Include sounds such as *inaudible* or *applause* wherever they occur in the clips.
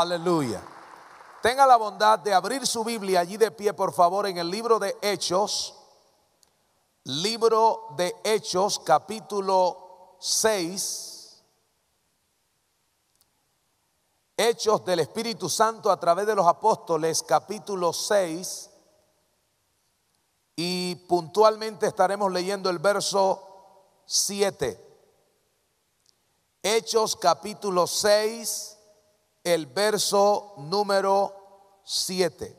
Aleluya. Tenga la bondad de abrir su Biblia allí de pie, por favor, en el libro de Hechos. Libro de Hechos, capítulo 6. Hechos del Espíritu Santo a través de los apóstoles, capítulo 6. Y puntualmente estaremos leyendo el verso 7. Hechos capítulo 6, el verso número 7.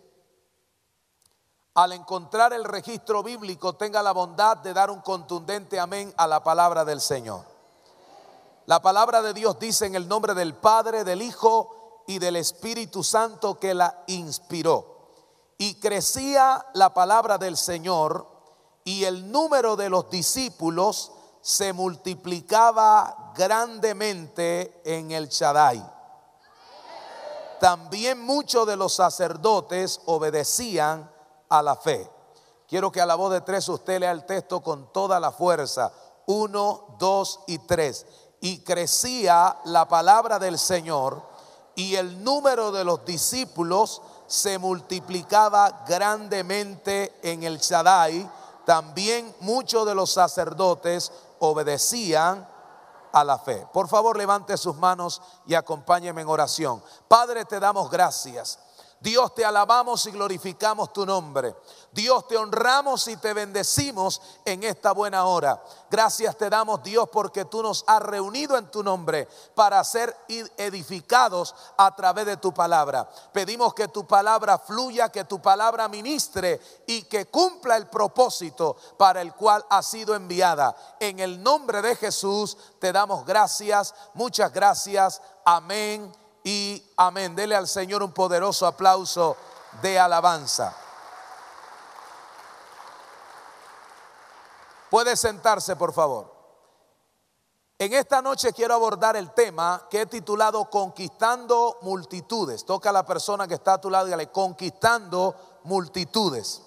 Al encontrar el registro bíblico, tenga la bondad de dar un contundente amén a la palabra del Señor. La palabra de Dios dice en el nombre del Padre, del Hijo y del Espíritu Santo que la inspiró. Y crecía la palabra del Señor y el número de los discípulos se multiplicaba grandemente en el Shaddai también muchos de los sacerdotes obedecían a la fe. Quiero que a la voz de tres usted lea el texto con toda la fuerza. Uno, dos y tres. Y crecía la palabra del Señor y el número de los discípulos se multiplicaba grandemente en el Shaddai. También muchos de los sacerdotes obedecían a la fe. Por favor, levante sus manos y acompáñeme en oración. Padre, te damos gracias Dios te alabamos y glorificamos tu nombre. Dios te honramos y te bendecimos en esta buena hora. Gracias te damos Dios porque tú nos has reunido en tu nombre para ser edificados a través de tu palabra. Pedimos que tu palabra fluya, que tu palabra ministre y que cumpla el propósito para el cual ha sido enviada. En el nombre de Jesús te damos gracias, muchas gracias. Amén y amén. Dele al Señor un poderoso aplauso de alabanza. Puede sentarse, por favor. En esta noche quiero abordar el tema que he titulado Conquistando multitudes. Toca a la persona que está a tu lado y dígale, conquistando multitudes.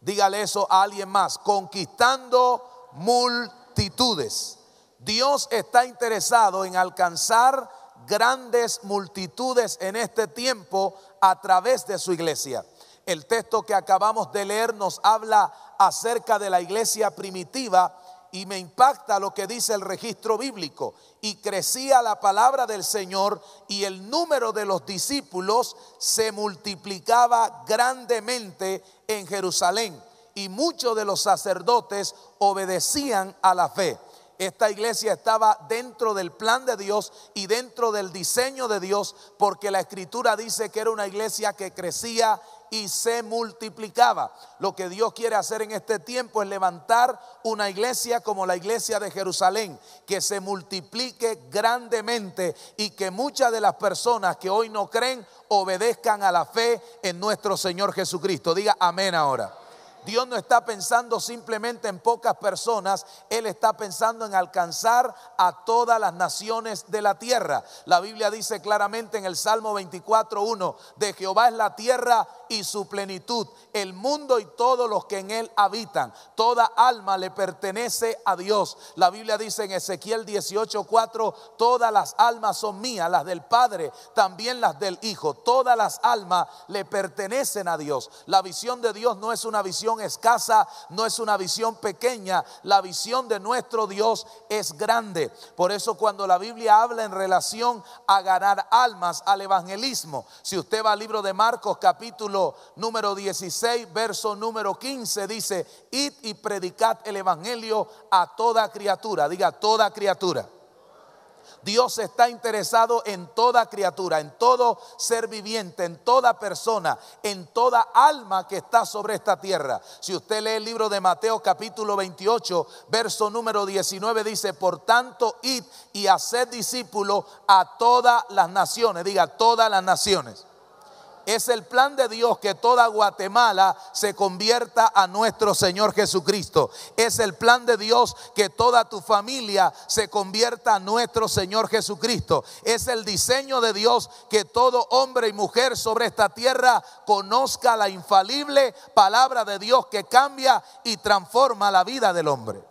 Dígale eso a alguien más, conquistando multitudes. Dios está interesado en alcanzar grandes multitudes en este tiempo a través de su iglesia. El texto que acabamos de leer nos habla acerca de la iglesia primitiva y me impacta lo que dice el registro bíblico. Y crecía la palabra del Señor y el número de los discípulos se multiplicaba grandemente en Jerusalén y muchos de los sacerdotes obedecían a la fe. Esta iglesia estaba dentro del plan de Dios y dentro del diseño de Dios, porque la escritura dice que era una iglesia que crecía y se multiplicaba. Lo que Dios quiere hacer en este tiempo es levantar una iglesia como la iglesia de Jerusalén, que se multiplique grandemente y que muchas de las personas que hoy no creen obedezcan a la fe en nuestro Señor Jesucristo. Diga amén ahora. Dios no está pensando simplemente en pocas personas, Él está pensando en alcanzar a todas las naciones de la tierra. La Biblia dice claramente en el Salmo 24.1, de Jehová es la tierra y su plenitud, el mundo y todos los que en Él habitan. Toda alma le pertenece a Dios. La Biblia dice en Ezequiel 18.4, todas las almas son mías, las del Padre, también las del Hijo. Todas las almas le pertenecen a Dios. La visión de Dios no es una visión escasa, no es una visión pequeña, la visión de nuestro Dios es grande. Por eso cuando la Biblia habla en relación a ganar almas, al evangelismo, si usted va al libro de Marcos capítulo número 16, verso número 15, dice, id y predicad el evangelio a toda criatura, diga toda criatura. Dios está interesado en toda criatura, en todo ser viviente, en toda persona, en toda alma que está sobre esta tierra. Si usted lee el libro de Mateo capítulo 28, verso número 19, dice, por tanto, id y haced discípulo a todas las naciones. Diga, todas las naciones. Es el plan de Dios que toda Guatemala se convierta a nuestro Señor Jesucristo. Es el plan de Dios que toda tu familia se convierta a nuestro Señor Jesucristo. Es el diseño de Dios que todo hombre y mujer sobre esta tierra conozca la infalible palabra de Dios que cambia y transforma la vida del hombre.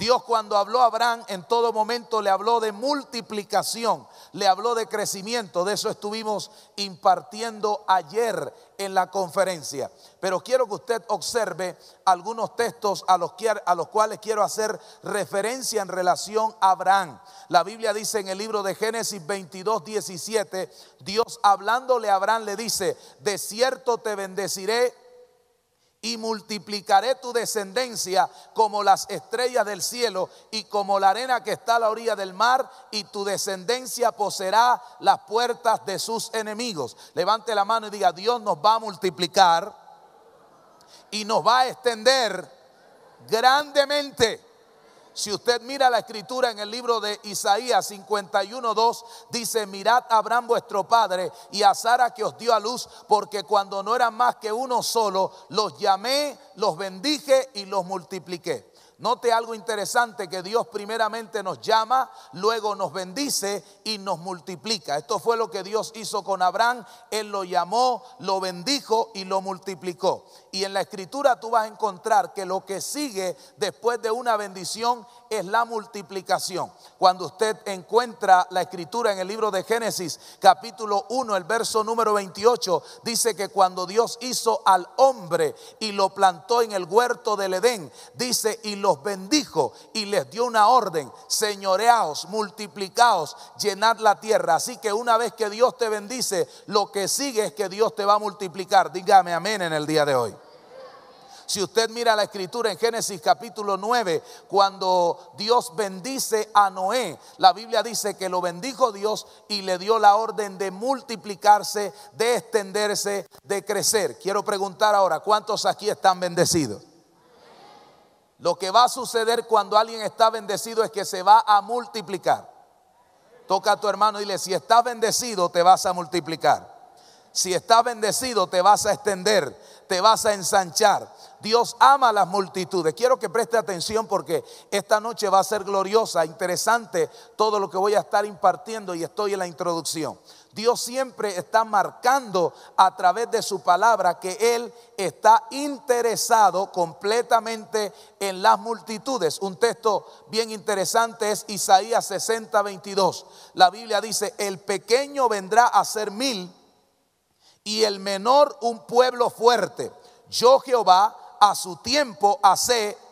Dios cuando habló a Abraham en todo momento le habló de multiplicación le habló de crecimiento, de eso estuvimos impartiendo ayer en la conferencia. Pero quiero que usted observe algunos textos a los, a los cuales quiero hacer referencia en relación a Abraham. La Biblia dice en el libro de Génesis 22, 17, Dios hablándole a Abraham le dice, de cierto te bendeciré y multiplicaré tu descendencia como las estrellas del cielo y como la arena que está a la orilla del mar, y tu descendencia poseerá las puertas de sus enemigos. Levante la mano y diga, Dios nos va a multiplicar y nos va a extender grandemente si usted mira la escritura en el libro de Isaías 51.2, dice, mirad a Abraham vuestro padre y a Sara que os dio a luz, porque cuando no eran más que uno solo, los llamé, los bendije y los multipliqué. Note algo interesante que Dios primeramente nos llama, luego nos bendice y nos multiplica. Esto fue lo que Dios hizo con Abraham. Él lo llamó, lo bendijo y lo multiplicó. Y en la escritura tú vas a encontrar que lo que sigue después de una bendición es la multiplicación. Cuando usted encuentra la escritura en el libro de Génesis, capítulo 1, el verso número 28, dice que cuando Dios hizo al hombre y lo plantó en el huerto del Edén, dice, y los bendijo y les dio una orden, señoreaos, multiplicaos, llenad la tierra. Así que una vez que Dios te bendice, lo que sigue es que Dios te va a multiplicar. Dígame amén en el día de hoy. Si usted mira la escritura en Génesis capítulo 9, cuando Dios bendice a Noé, la Biblia dice que lo bendijo Dios y le dio la orden de multiplicarse, de extenderse, de crecer. Quiero preguntar ahora, ¿cuántos aquí están bendecidos? Lo que va a suceder cuando alguien está bendecido es que se va a multiplicar. Toca a tu hermano y dile, si estás bendecido te vas a multiplicar. Si estás bendecido te vas a extender, te vas a ensanchar, Dios ama a las multitudes. Quiero que preste atención porque esta noche va a ser gloriosa, interesante todo lo que voy a estar impartiendo y estoy en la introducción. Dios siempre está marcando a través de su palabra que Él está interesado completamente en las multitudes. Un texto bien interesante es Isaías 60, 22. La Biblia dice, el pequeño vendrá a ser mil y el menor un pueblo fuerte. Yo Jehová a su tiempo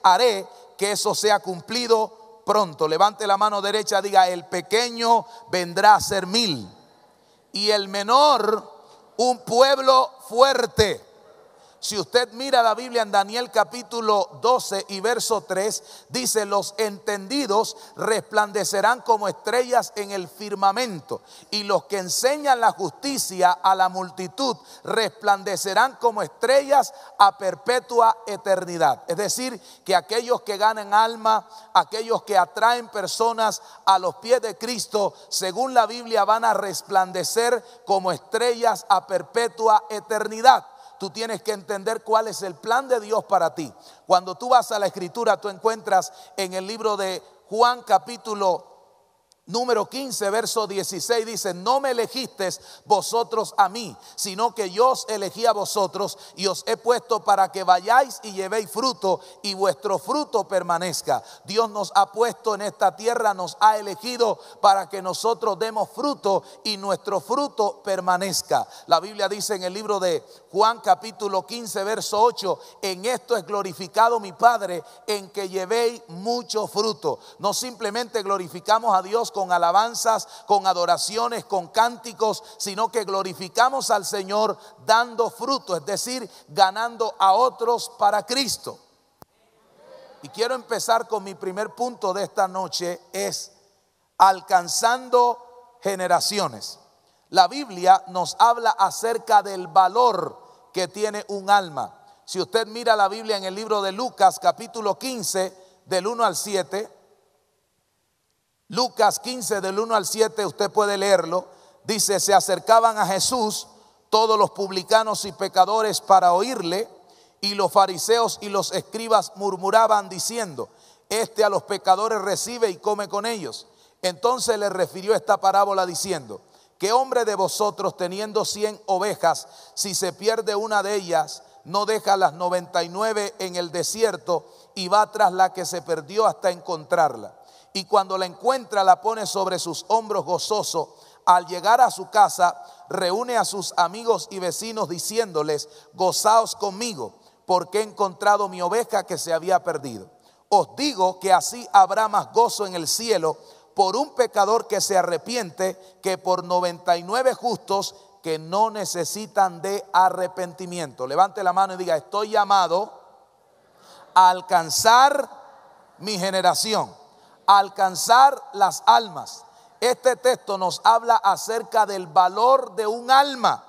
haré que eso sea cumplido pronto. Levante la mano derecha, diga, el pequeño vendrá a ser mil y el menor un pueblo fuerte. Si usted mira la Biblia en Daniel capítulo 12 y verso 3, dice, los entendidos resplandecerán como estrellas en el firmamento, y los que enseñan la justicia a la multitud resplandecerán como estrellas a perpetua eternidad. Es decir, que aquellos que ganan alma, aquellos que atraen personas a los pies de Cristo, según la Biblia, van a resplandecer como estrellas a perpetua eternidad tú tienes que entender cuál es el plan de Dios para ti. Cuando tú vas a la escritura, tú encuentras en el libro de Juan capítulo número 15, verso 16 dice, no me elegisteis vosotros a mí, sino que yo os elegí a vosotros y os he puesto para que vayáis y llevéis fruto y vuestro fruto permanezca. Dios nos ha puesto en esta tierra, nos ha elegido para que nosotros demos fruto y nuestro fruto permanezca. La Biblia dice en el libro de Juan capítulo 15, verso 8, en esto es glorificado mi Padre, en que llevéis mucho fruto. No simplemente glorificamos a Dios con alabanzas, con adoraciones, con cánticos, sino que glorificamos al Señor dando fruto, es decir, ganando a otros para Cristo. Y quiero empezar con mi primer punto de esta noche, es alcanzando generaciones. La Biblia nos habla acerca del valor que tiene un alma. Si usted mira la Biblia en el libro de Lucas capítulo 15, del 1 al 7, Lucas 15 del 1 al 7, usted puede leerlo. Dice, se acercaban a Jesús todos los publicanos y pecadores para oírle, y los fariseos y los escribas murmuraban diciendo, este a los pecadores recibe y come con ellos. Entonces le refirió esta parábola diciendo, ¿qué hombre de vosotros teniendo cien ovejas, si se pierde una de ellas, no deja las 99 en el desierto y va tras la que se perdió hasta encontrarla? y cuando la encuentra la pone sobre sus hombros gozoso. Al llegar a su casa, reúne a sus amigos y vecinos diciéndoles, gozaos conmigo, porque he encontrado mi oveja que se había perdido. Os digo que así habrá más gozo en el cielo por un pecador que se arrepiente que por 99 justos que no necesitan de arrepentimiento. Levante la mano y diga, estoy llamado a alcanzar mi generación alcanzar las almas. Este texto nos habla acerca del valor de un alma.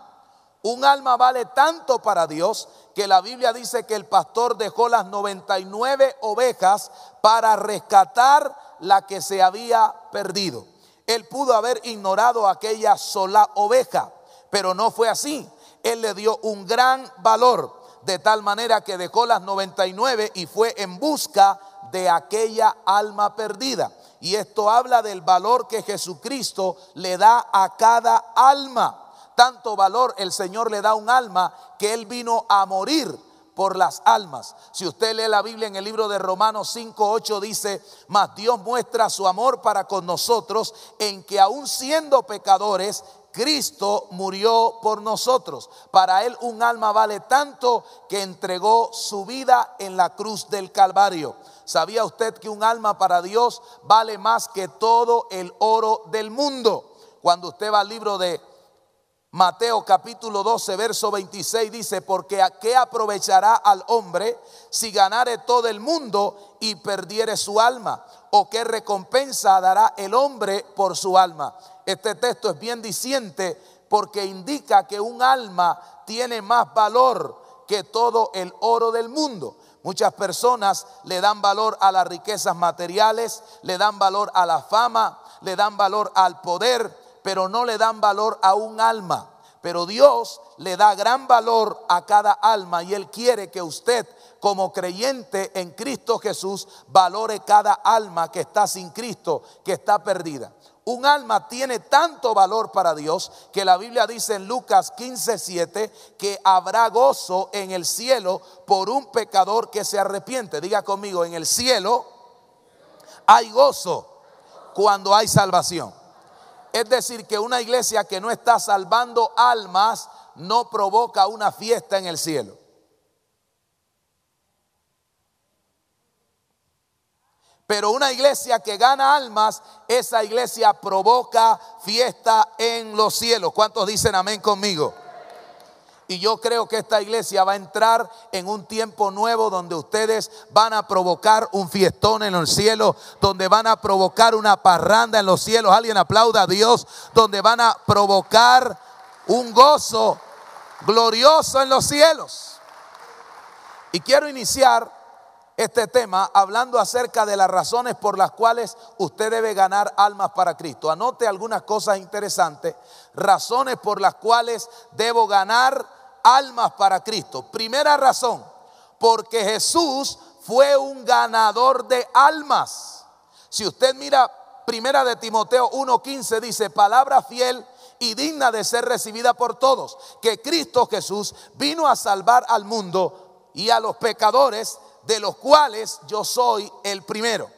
Un alma vale tanto para Dios que la Biblia dice que el pastor dejó las 99 ovejas para rescatar la que se había perdido. Él pudo haber ignorado aquella sola oveja, pero no fue así. Él le dio un gran valor, de tal manera que dejó las 99 y fue en busca de aquella alma perdida. Y esto habla del valor que Jesucristo le da a cada alma. Tanto valor el Señor le da a un alma que Él vino a morir por las almas. Si usted lee la Biblia en el libro de Romanos 5, 8 dice, mas Dios muestra su amor para con nosotros en que aun siendo pecadores, Cristo murió por nosotros. Para Él un alma vale tanto que entregó su vida en la cruz del Calvario. ¿Sabía usted que un alma para Dios vale más que todo el oro del mundo? Cuando usted va al libro de Mateo capítulo 12, verso 26 dice, porque a qué aprovechará al hombre si ganare todo el mundo y perdiere su alma? ¿O qué recompensa dará el hombre por su alma? Este texto es bien diciente porque indica que un alma tiene más valor que todo el oro del mundo. Muchas personas le dan valor a las riquezas materiales, le dan valor a la fama, le dan valor al poder, pero no le dan valor a un alma. Pero Dios le da gran valor a cada alma y Él quiere que usted como creyente en Cristo Jesús valore cada alma que está sin Cristo, que está perdida. Un alma tiene tanto valor para Dios que la Biblia dice en Lucas 15:7 que habrá gozo en el cielo por un pecador que se arrepiente. Diga conmigo, en el cielo hay gozo cuando hay salvación. Es decir, que una iglesia que no está salvando almas no provoca una fiesta en el cielo. Pero una iglesia que gana almas, esa iglesia provoca fiesta en los cielos. ¿Cuántos dicen amén conmigo? Y yo creo que esta iglesia va a entrar en un tiempo nuevo donde ustedes van a provocar un fiestón en los cielos, donde van a provocar una parranda en los cielos. Alguien aplauda a Dios, donde van a provocar un gozo glorioso en los cielos. Y quiero iniciar este tema hablando acerca de las razones por las cuales usted debe ganar almas para Cristo. Anote algunas cosas interesantes, razones por las cuales debo ganar almas para Cristo. Primera razón, porque Jesús fue un ganador de almas. Si usted mira Primera de Timoteo 1:15 dice, palabra fiel y digna de ser recibida por todos, que Cristo Jesús vino a salvar al mundo y a los pecadores, de los cuales yo soy el primero.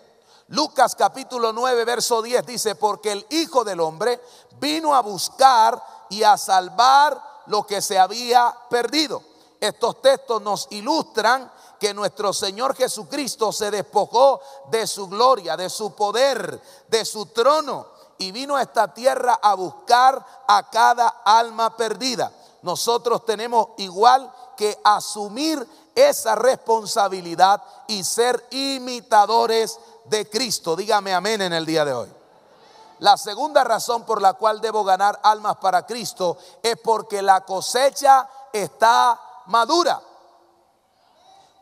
Lucas capítulo 9, verso 10 dice, porque el Hijo del Hombre vino a buscar y a salvar lo que se había perdido. Estos textos nos ilustran que nuestro Señor Jesucristo se despojó de su gloria, de su poder, de su trono y vino a esta tierra a buscar a cada alma perdida. Nosotros tenemos igual que asumir esa responsabilidad y ser imitadores de Cristo. Dígame amén en el día de hoy. La segunda razón por la cual debo ganar almas para Cristo es porque la cosecha está madura.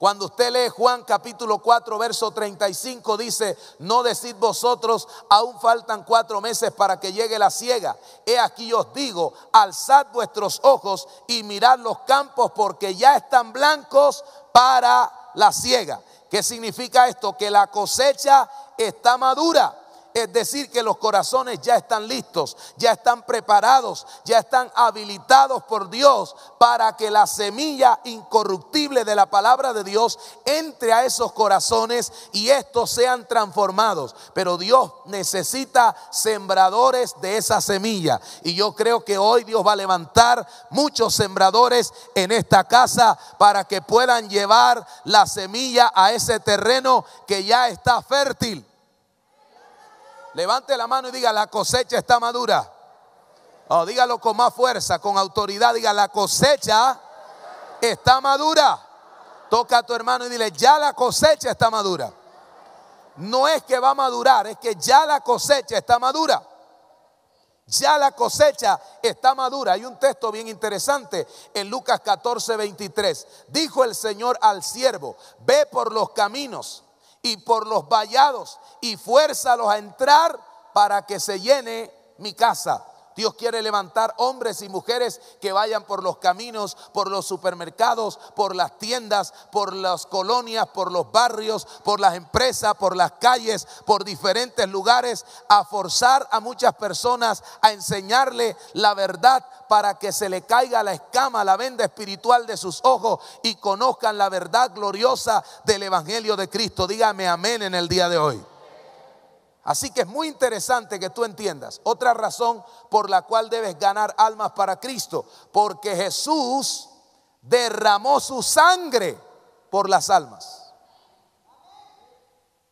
Cuando usted lee Juan capítulo 4, verso 35, dice, no decid vosotros, aún faltan cuatro meses para que llegue la ciega. He aquí os digo, alzad vuestros ojos y mirad los campos porque ya están blancos para la ciega. ¿Qué significa esto? Que la cosecha está madura. Es decir, que los corazones ya están listos, ya están preparados, ya están habilitados por Dios para que la semilla incorruptible de la palabra de Dios entre a esos corazones y estos sean transformados. Pero Dios necesita sembradores de esa semilla. Y yo creo que hoy Dios va a levantar muchos sembradores en esta casa para que puedan llevar la semilla a ese terreno que ya está fértil Levante la mano y diga, la cosecha está madura. o oh, dígalo con más fuerza, con autoridad. Diga, la cosecha está madura. Toca a tu hermano y dile, ya la cosecha está madura. No es que va a madurar, es que ya la cosecha está madura. Ya la cosecha está madura. Hay un texto bien interesante en Lucas 14, 23. Dijo el Señor al siervo, ve por los caminos y por los vallados y fuérzalos a entrar para que se llene mi casa. Dios quiere levantar hombres y mujeres que vayan por los caminos, por los supermercados, por las tiendas, por las colonias, por los barrios, por las empresas, por las calles, por diferentes lugares, a forzar a muchas personas a enseñarle la verdad para que se le caiga la escama, la venda espiritual de sus ojos y conozcan la verdad gloriosa del Evangelio de Cristo. Dígame amén en el día de hoy. Así que es muy interesante que tú entiendas otra razón por la cual debes ganar almas para Cristo, porque Jesús derramó su sangre por las almas.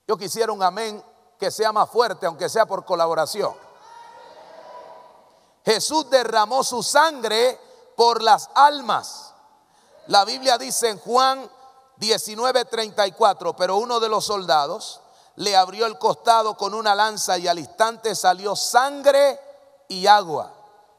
Yo quisiera un amén que sea más fuerte, aunque sea por colaboración. Jesús derramó su sangre por las almas. La Biblia dice en Juan 19:34, pero uno de los soldados le abrió el costado con una lanza y al instante salió sangre y agua.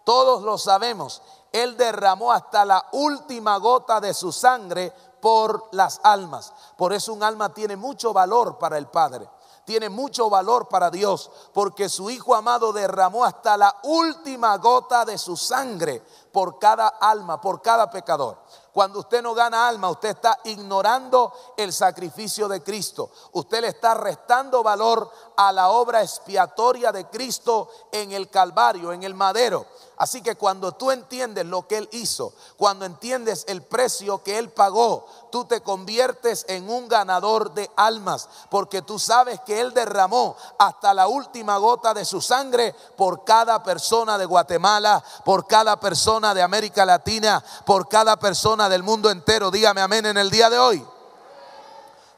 Todos lo sabemos. Él derramó hasta la última gota de su sangre por las almas. Por eso un alma tiene mucho valor para el Padre tiene mucho valor para Dios, porque su Hijo amado derramó hasta la última gota de su sangre por cada alma, por cada pecador. Cuando usted no gana alma, usted está ignorando el sacrificio de Cristo. Usted le está restando valor a la obra expiatoria de Cristo en el Calvario, en el madero. Así que cuando tú entiendes lo que Él hizo, cuando entiendes el precio que Él pagó, tú te conviertes en un ganador de almas, porque tú sabes que Él derramó hasta la última gota de su sangre por cada persona de Guatemala, por cada persona de América Latina, por cada persona del mundo entero. Dígame amén en el día de hoy.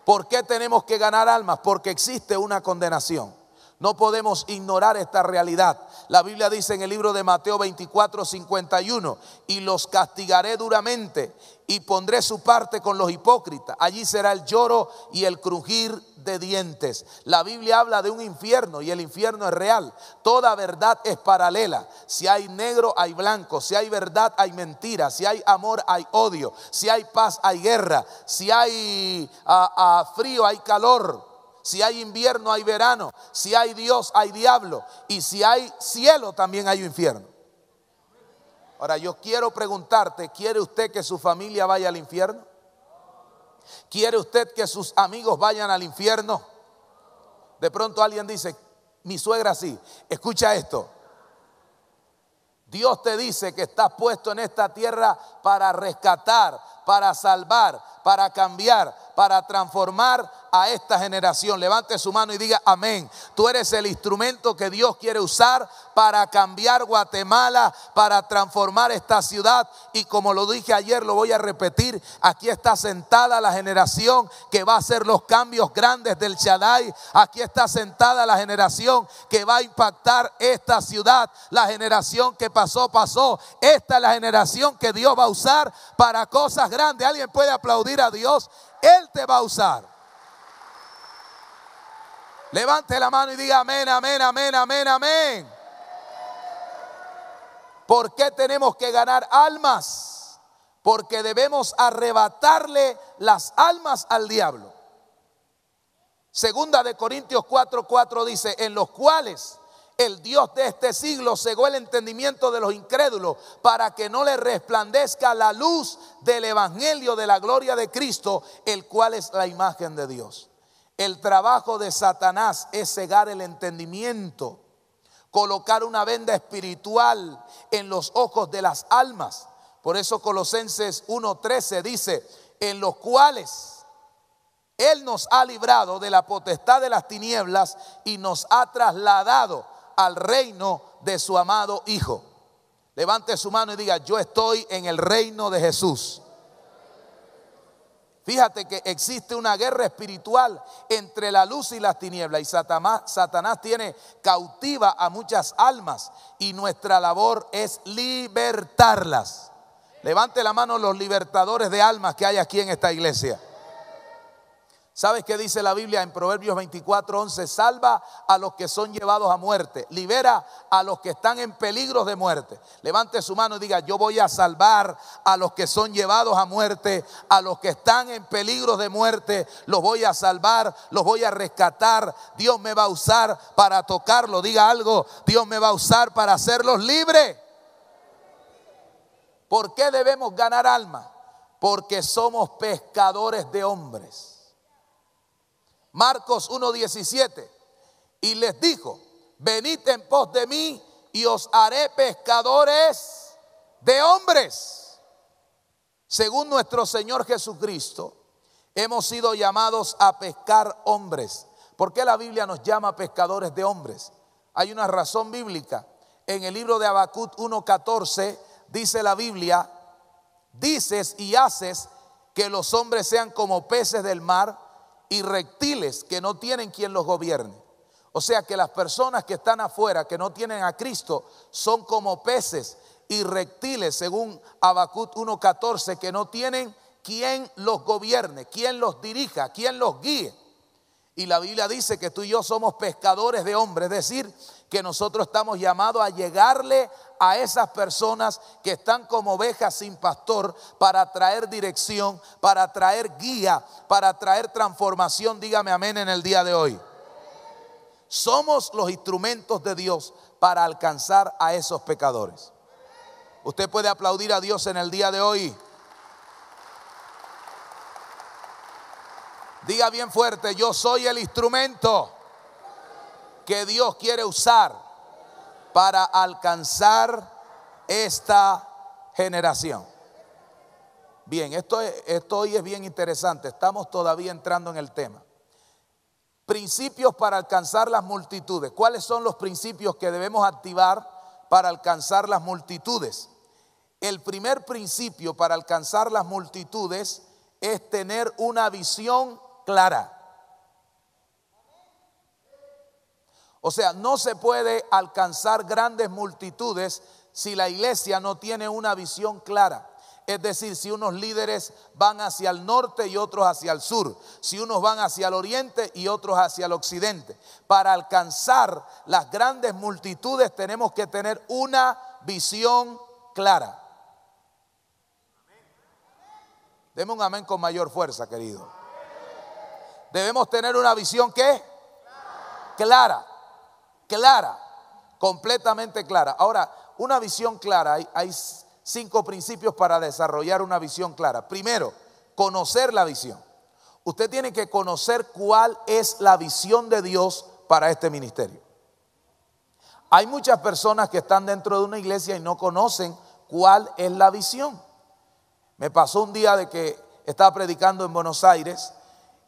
¿Por qué tenemos que ganar almas? Porque existe una condenación. No podemos ignorar esta realidad. La Biblia dice en el libro de Mateo 24, 51, y los castigaré duramente y pondré su parte con los hipócritas. Allí será el lloro y el crujir de dientes. La Biblia habla de un infierno y el infierno es real. Toda verdad es paralela. Si hay negro, hay blanco. Si hay verdad, hay mentira. Si hay amor, hay odio. Si hay paz, hay guerra. Si hay ah, ah, frío, hay calor. Si hay invierno, hay verano. Si hay Dios, hay diablo. Y si hay cielo, también hay infierno. Ahora, yo quiero preguntarte, ¿quiere usted que su familia vaya al infierno? ¿Quiere usted que sus amigos vayan al infierno? De pronto alguien dice, mi suegra sí, escucha esto. Dios te dice que estás puesto en esta tierra para rescatar, para salvar, para cambiar, para transformar a esta generación. Levante su mano y diga amén. Tú eres el instrumento que Dios quiere usar para cambiar Guatemala, para transformar esta ciudad. Y como lo dije ayer, lo voy a repetir, aquí está sentada la generación que va a hacer los cambios grandes del Shaddai. Aquí está sentada la generación que va a impactar esta ciudad. La generación que pasó, pasó. Esta es la generación que Dios va a usar para cosas grandes. ¿Alguien puede aplaudir a Dios? Él te va a usar. Levante la mano y diga amén, amén, amén, amén, amén. ¿Por qué tenemos que ganar almas? Porque debemos arrebatarle las almas al diablo. Segunda de Corintios 4:4 4 dice, en los cuales el Dios de este siglo cegó el entendimiento de los incrédulos para que no le resplandezca la luz del Evangelio de la gloria de Cristo, el cual es la imagen de Dios. El trabajo de Satanás es cegar el entendimiento, colocar una venda espiritual en los ojos de las almas. Por eso Colosenses 1.13 dice, en los cuales Él nos ha librado de la potestad de las tinieblas y nos ha trasladado al reino de su amado Hijo. Levante su mano y diga, yo estoy en el reino de Jesús. Fíjate que existe una guerra espiritual entre la luz y las tinieblas y Satanás, tiene cautiva a muchas almas y nuestra labor es libertarlas. Levante la mano los libertadores de almas que hay aquí en esta iglesia. ¿Sabes qué dice la Biblia en Proverbios 24, 11? Salva a los que son llevados a muerte, libera a los que están en peligros de muerte. Levante su mano y diga, yo voy a salvar a los que son llevados a muerte, a los que están en peligros de muerte, los voy a salvar, los voy a rescatar. Dios me va a usar para tocarlo, diga algo, Dios me va a usar para hacerlos libres. ¿Por qué debemos ganar alma? Porque somos pescadores de hombres. Marcos 1.17. Y les dijo, venid en pos de mí y os haré pescadores de hombres. Según nuestro Señor Jesucristo, hemos sido llamados a pescar hombres. ¿Por qué la Biblia nos llama pescadores de hombres? Hay una razón bíblica. En el libro de Habacuc 1.14 dice la Biblia, dices y haces que los hombres sean como peces del mar y reptiles que no tienen quien los gobierne. O sea que las personas que están afuera, que no tienen a Cristo, son como peces y reptiles, según Habacuc 1.14, que no tienen quien los gobierne, quien los dirija, quien los guíe. Y la Biblia dice que tú y yo somos pescadores de hombres, es decir, que nosotros estamos llamados a llegarle a esas personas que están como ovejas sin pastor para traer dirección, para traer guía, para traer transformación. Dígame amén en el día de hoy. Somos los instrumentos de Dios para alcanzar a esos pecadores. Usted puede aplaudir a Dios en el día de hoy. Diga bien fuerte, yo soy el instrumento que Dios quiere usar para alcanzar esta generación. Bien, esto, hoy es bien interesante, estamos todavía entrando en el tema. Principios para alcanzar las multitudes. ¿Cuáles son los principios que debemos activar para alcanzar las multitudes? El primer principio para alcanzar las multitudes es tener una visión clara. O sea, no se puede alcanzar grandes multitudes si la iglesia no tiene una visión clara. Es decir, si unos líderes van hacia el norte y otros hacia el sur, si unos van hacia el oriente y otros hacia el occidente. Para alcanzar las grandes multitudes tenemos que tener una visión clara. Deme un amén con mayor fuerza, querido. Debemos tener una visión que clara, clara, completamente clara. Ahora, una visión clara, hay cinco principios para desarrollar una visión clara. Primero, conocer la visión. Usted tiene que conocer cuál es la visión de Dios para este ministerio. Hay muchas personas que están dentro de una iglesia y no conocen cuál es la visión. Me pasó un día de que estaba predicando en Buenos Aires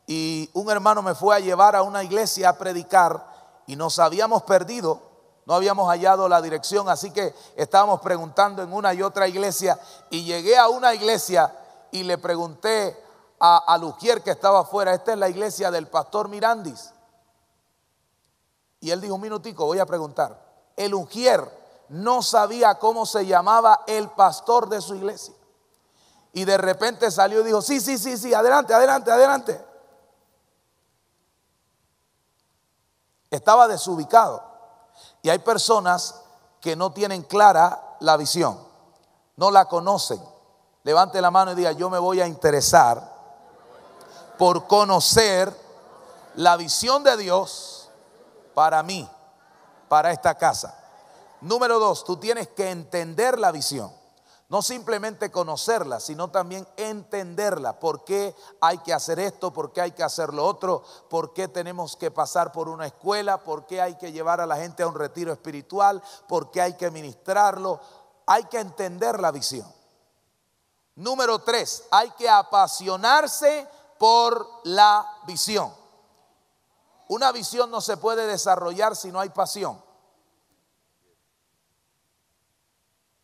y un hermano me fue a llevar a una iglesia a predicar y nos habíamos perdido, no habíamos hallado la dirección, así que estábamos preguntando en una y otra iglesia y llegué a una iglesia y le pregunté a, ujier que estaba afuera, esta es la iglesia del pastor Mirandis. Y él dijo, un minutico, voy a preguntar. El Ujier no sabía cómo se llamaba el pastor de su iglesia. Y de repente salió y dijo, sí, sí, sí, sí, adelante, adelante, adelante. Estaba desubicado. Y hay personas que no tienen clara la visión, no la conocen. Levante la mano y diga, yo me voy a interesar por conocer la visión de Dios para mí, para esta casa. Número dos, tú tienes que entender la visión. No simplemente conocerla, sino también entenderla. ¿Por qué hay que hacer esto? ¿Por qué hay que hacer lo otro? ¿Por qué tenemos que pasar por una escuela? ¿Por qué hay que llevar a la gente a un retiro espiritual? ¿Por qué hay que ministrarlo? Hay que entender la visión. Número tres, hay que apasionarse por la visión. Una visión no se puede desarrollar si no hay pasión.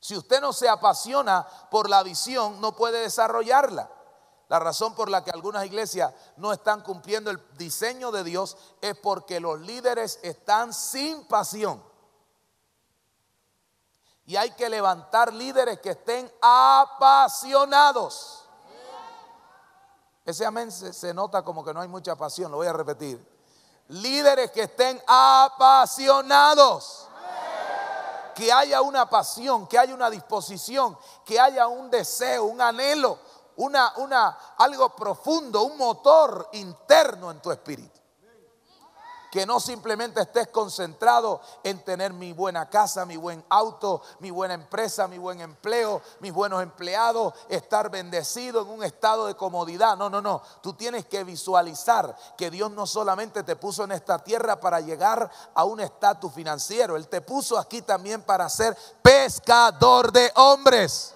Si usted no se apasiona por la visión, no puede desarrollarla. La razón por la que algunas iglesias no están cumpliendo el diseño de Dios es porque los líderes están sin pasión. Y hay que levantar líderes que estén apasionados. Ese amén se, nota como que no hay mucha pasión, lo voy a repetir. Líderes que estén apasionados que haya una pasión, que haya una disposición, que haya un deseo, un anhelo, una, una, algo profundo, un motor interno en tu espíritu que no simplemente estés concentrado en tener mi buena casa, mi buen auto, mi buena empresa, mi buen empleo, mis buenos empleados, estar bendecido en un estado de comodidad. No, no, no. Tú tienes que visualizar que Dios no solamente te puso en esta tierra para llegar a un estatus financiero, Él te puso aquí también para ser pescador de hombres.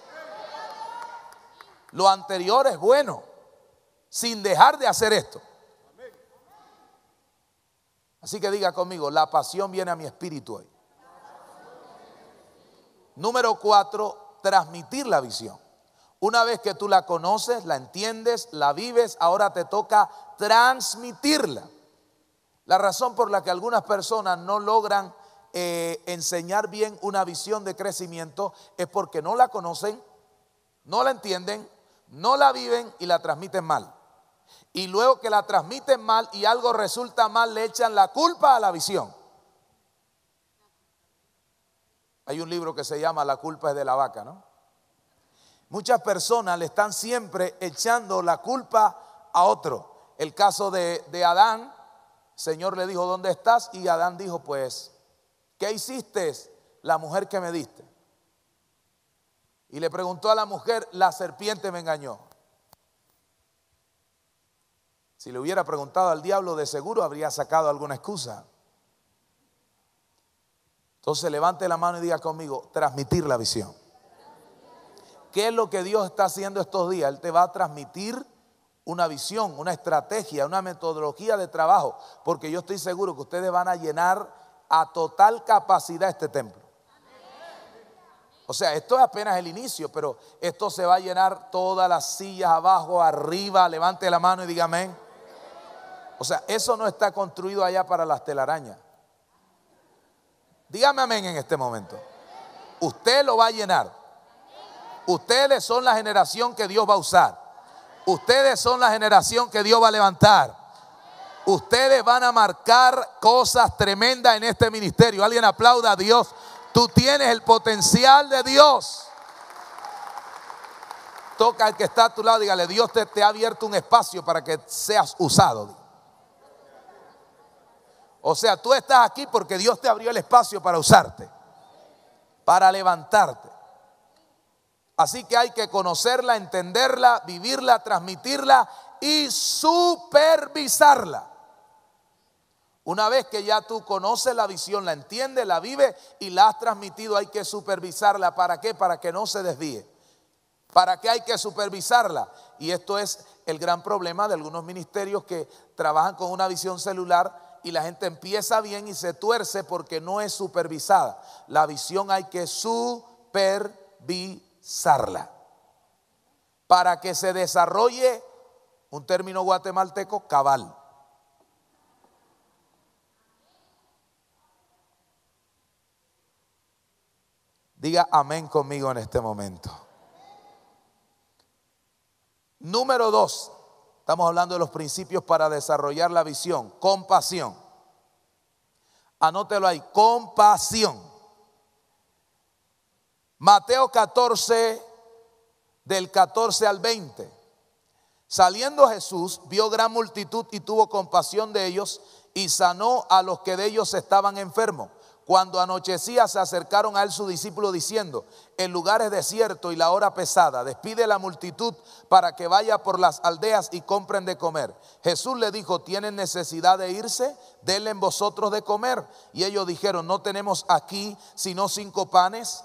Lo anterior es bueno, sin dejar de hacer esto. Así que diga conmigo, la pasión viene a mi espíritu hoy. Número cuatro, transmitir la visión. Una vez que tú la conoces, la entiendes, la vives, ahora te toca transmitirla. La razón por la que algunas personas no logran eh, enseñar bien una visión de crecimiento es porque no la conocen, no la entienden, no la viven y la transmiten mal y luego que la transmiten mal y algo resulta mal, le echan la culpa a la visión. Hay un libro que se llama La culpa es de la vaca, ¿no? Muchas personas le están siempre echando la culpa a otro. El caso de, Adán, Señor le dijo, ¿dónde estás? Y Adán dijo, pues, ¿qué hiciste? La mujer que me diste. Y le preguntó a la mujer, la serpiente me engañó. Si le hubiera preguntado al diablo, de seguro habría sacado alguna excusa. Entonces levante la mano y diga conmigo, transmitir la visión. ¿Qué es lo que Dios está haciendo estos días? Él te va a transmitir una visión, una estrategia, una metodología de trabajo, porque yo estoy seguro que ustedes van a llenar a total capacidad este templo. O sea, esto es apenas el inicio, pero esto se va a llenar todas las sillas abajo, arriba, levante la mano y dígame. O sea, eso no está construido allá para las telarañas. Dígame amén en este momento. Usted lo va a llenar. Ustedes son la generación que Dios va a usar. Ustedes son la generación que Dios va a levantar. Ustedes van a marcar cosas tremendas en este ministerio. Alguien aplauda a Dios. Tú tienes el potencial de Dios. Toca al que está a tu lado, dígale, Dios te, te ha abierto un espacio para que seas usado. O sea, tú estás aquí porque Dios te abrió el espacio para usarte, para levantarte. Así que hay que conocerla, entenderla, vivirla, transmitirla y supervisarla. Una vez que ya tú conoces la visión, la entiendes, la vives y la has transmitido, hay que supervisarla. ¿Para qué? Para que no se desvíe. ¿Para qué hay que supervisarla? Y esto es el gran problema de algunos ministerios que trabajan con una visión celular y la gente empieza bien y se tuerce porque no es supervisada. La visión hay que supervisarla. Para que se desarrolle un término guatemalteco, cabal. Diga amén conmigo en este momento. Número dos, Estamos hablando de los principios para desarrollar la visión. Compasión. Anótelo ahí. Compasión. Mateo 14, del 14 al 20. Saliendo Jesús, vio gran multitud y tuvo compasión de ellos y sanó a los que de ellos estaban enfermos. Cuando anochecía se acercaron a él su discípulo diciendo, el lugar es desierto y la hora pesada, despide la multitud para que vaya por las aldeas y compren de comer. Jesús le dijo, ¿tienen necesidad de irse? Denle en vosotros de comer. Y ellos dijeron, no tenemos aquí sino cinco panes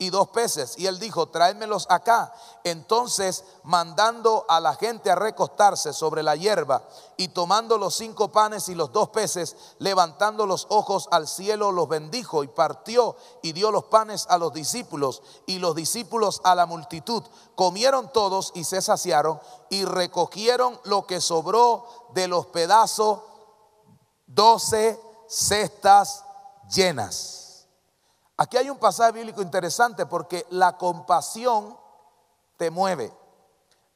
y dos peces. Y él dijo, tráemelos acá. Entonces, mandando a la gente a recostarse sobre la hierba y tomando los cinco panes y los dos peces, levantando los ojos al cielo, los bendijo y partió y dio los panes a los discípulos y los discípulos a la multitud. Comieron todos y se saciaron y recogieron lo que sobró de los pedazos, doce cestas llenas. Aquí hay un pasaje bíblico interesante porque la compasión te mueve,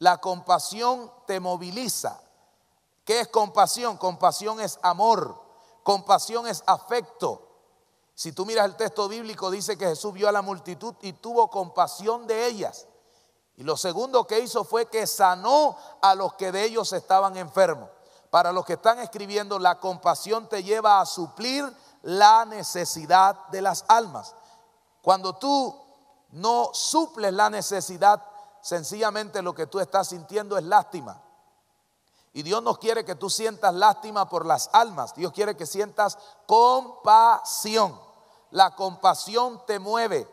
la compasión te moviliza. ¿Qué es compasión? Compasión es amor, compasión es afecto. Si tú miras el texto bíblico, dice que Jesús vio a la multitud y tuvo compasión de ellas. Y lo segundo que hizo fue que sanó a los que de ellos estaban enfermos. Para los que están escribiendo, la compasión te lleva a suplir la necesidad de las almas. Cuando tú no suples la necesidad, sencillamente lo que tú estás sintiendo es lástima. Y Dios no quiere que tú sientas lástima por las almas, Dios quiere que sientas compasión. La compasión te mueve.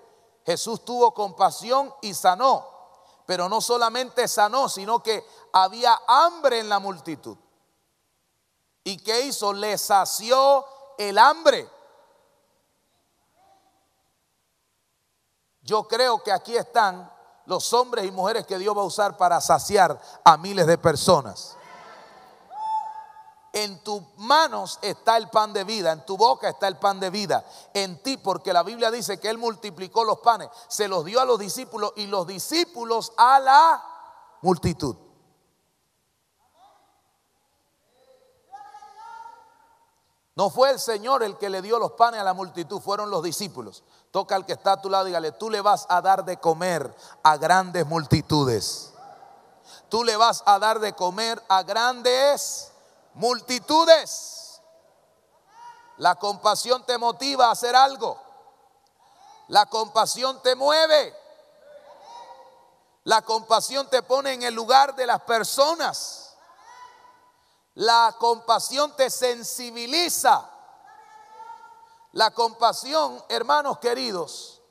Jesús tuvo compasión y sanó, pero no solamente sanó, sino que había hambre en la multitud. ¿Y qué hizo? Le sació el hambre. Yo creo que aquí están los hombres y mujeres que Dios va a usar para saciar a miles de personas. En tus manos está el pan de vida, en tu boca está el pan de vida, en ti, porque la Biblia dice que Él multiplicó los panes, se los dio a los discípulos y los discípulos a la multitud. No fue el Señor el que le dio los panes a la multitud, fueron los discípulos. Toca al que está a tu lado y dígale, tú le vas a dar de comer a grandes multitudes. Tú le vas a dar de comer a grandes multitudes. La compasión te motiva a hacer algo. La compasión te mueve. La compasión te pone en el lugar de las personas. La compasión te sensibiliza. La compasión, hermanos queridos,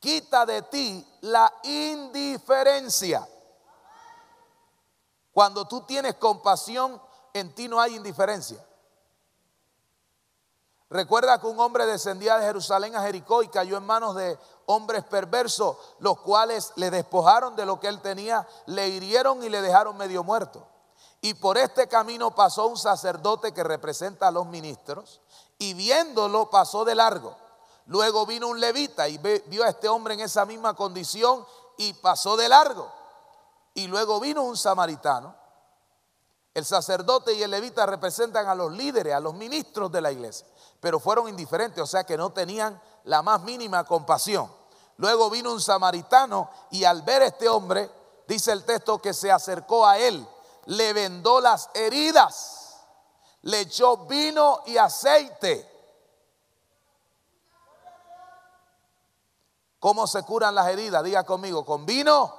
quita de ti la indiferencia. Cuando tú tienes compasión, en ti no hay indiferencia. Recuerda que un hombre descendía de Jerusalén a Jericó y cayó en manos de hombres perversos, los cuales le despojaron de lo que él tenía, le hirieron y le dejaron medio muerto. Y por este camino pasó un sacerdote que representa a los ministros y viéndolo pasó de largo. Luego vino un levita y vio a este hombre en esa misma condición y pasó de largo. Y luego vino un samaritano. El sacerdote y el levita representan a los líderes, a los ministros de la iglesia, pero fueron indiferentes, o sea que no tenían la más mínima compasión. Luego vino un samaritano y al ver a este hombre, dice el texto que se acercó a él le vendó las heridas, le echó vino y aceite. ¿Cómo se curan las heridas? Diga conmigo, con vino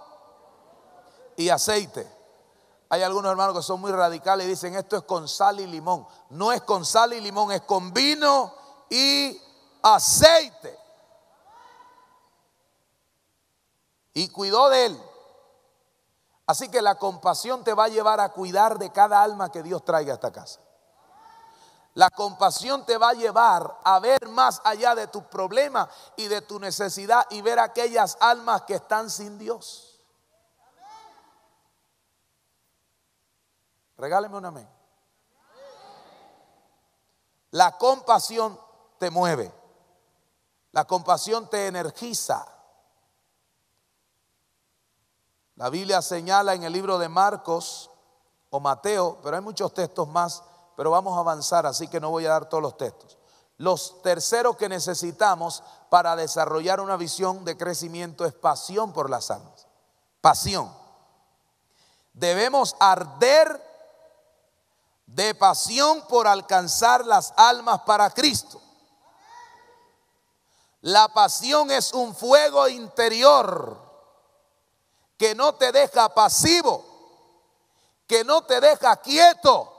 y aceite. Hay algunos hermanos que son muy radicales y dicen esto es con sal y limón. No es con sal y limón, es con vino y aceite. Y cuidó de él. Así que la compasión te va a llevar a cuidar de cada alma que Dios traiga a esta casa. La compasión te va a llevar a ver más allá de tus problemas y de tu necesidad y ver aquellas almas que están sin Dios. Regáleme un amén. La compasión te mueve. La compasión te energiza. La Biblia señala en el libro de Marcos o Mateo, pero hay muchos textos más, pero vamos a avanzar, así que no voy a dar todos los textos. Los terceros que necesitamos para desarrollar una visión de crecimiento es pasión por las almas. Pasión. Debemos arder de pasión por alcanzar las almas para Cristo. La pasión es un fuego interior que no te deja pasivo, que no te deja quieto.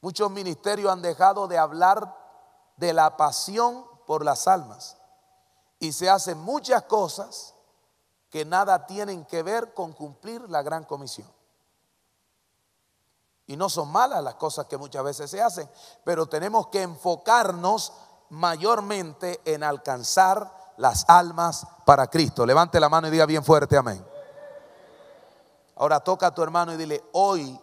Muchos ministerios han dejado de hablar de la pasión por las almas y se hacen muchas cosas que nada tienen que ver con cumplir la gran comisión. Y no son malas las cosas que muchas veces se hacen, pero tenemos que enfocarnos mayormente en alcanzar las almas para Cristo. Levante la mano y diga bien fuerte, amén. Ahora toca a tu hermano y dile, hoy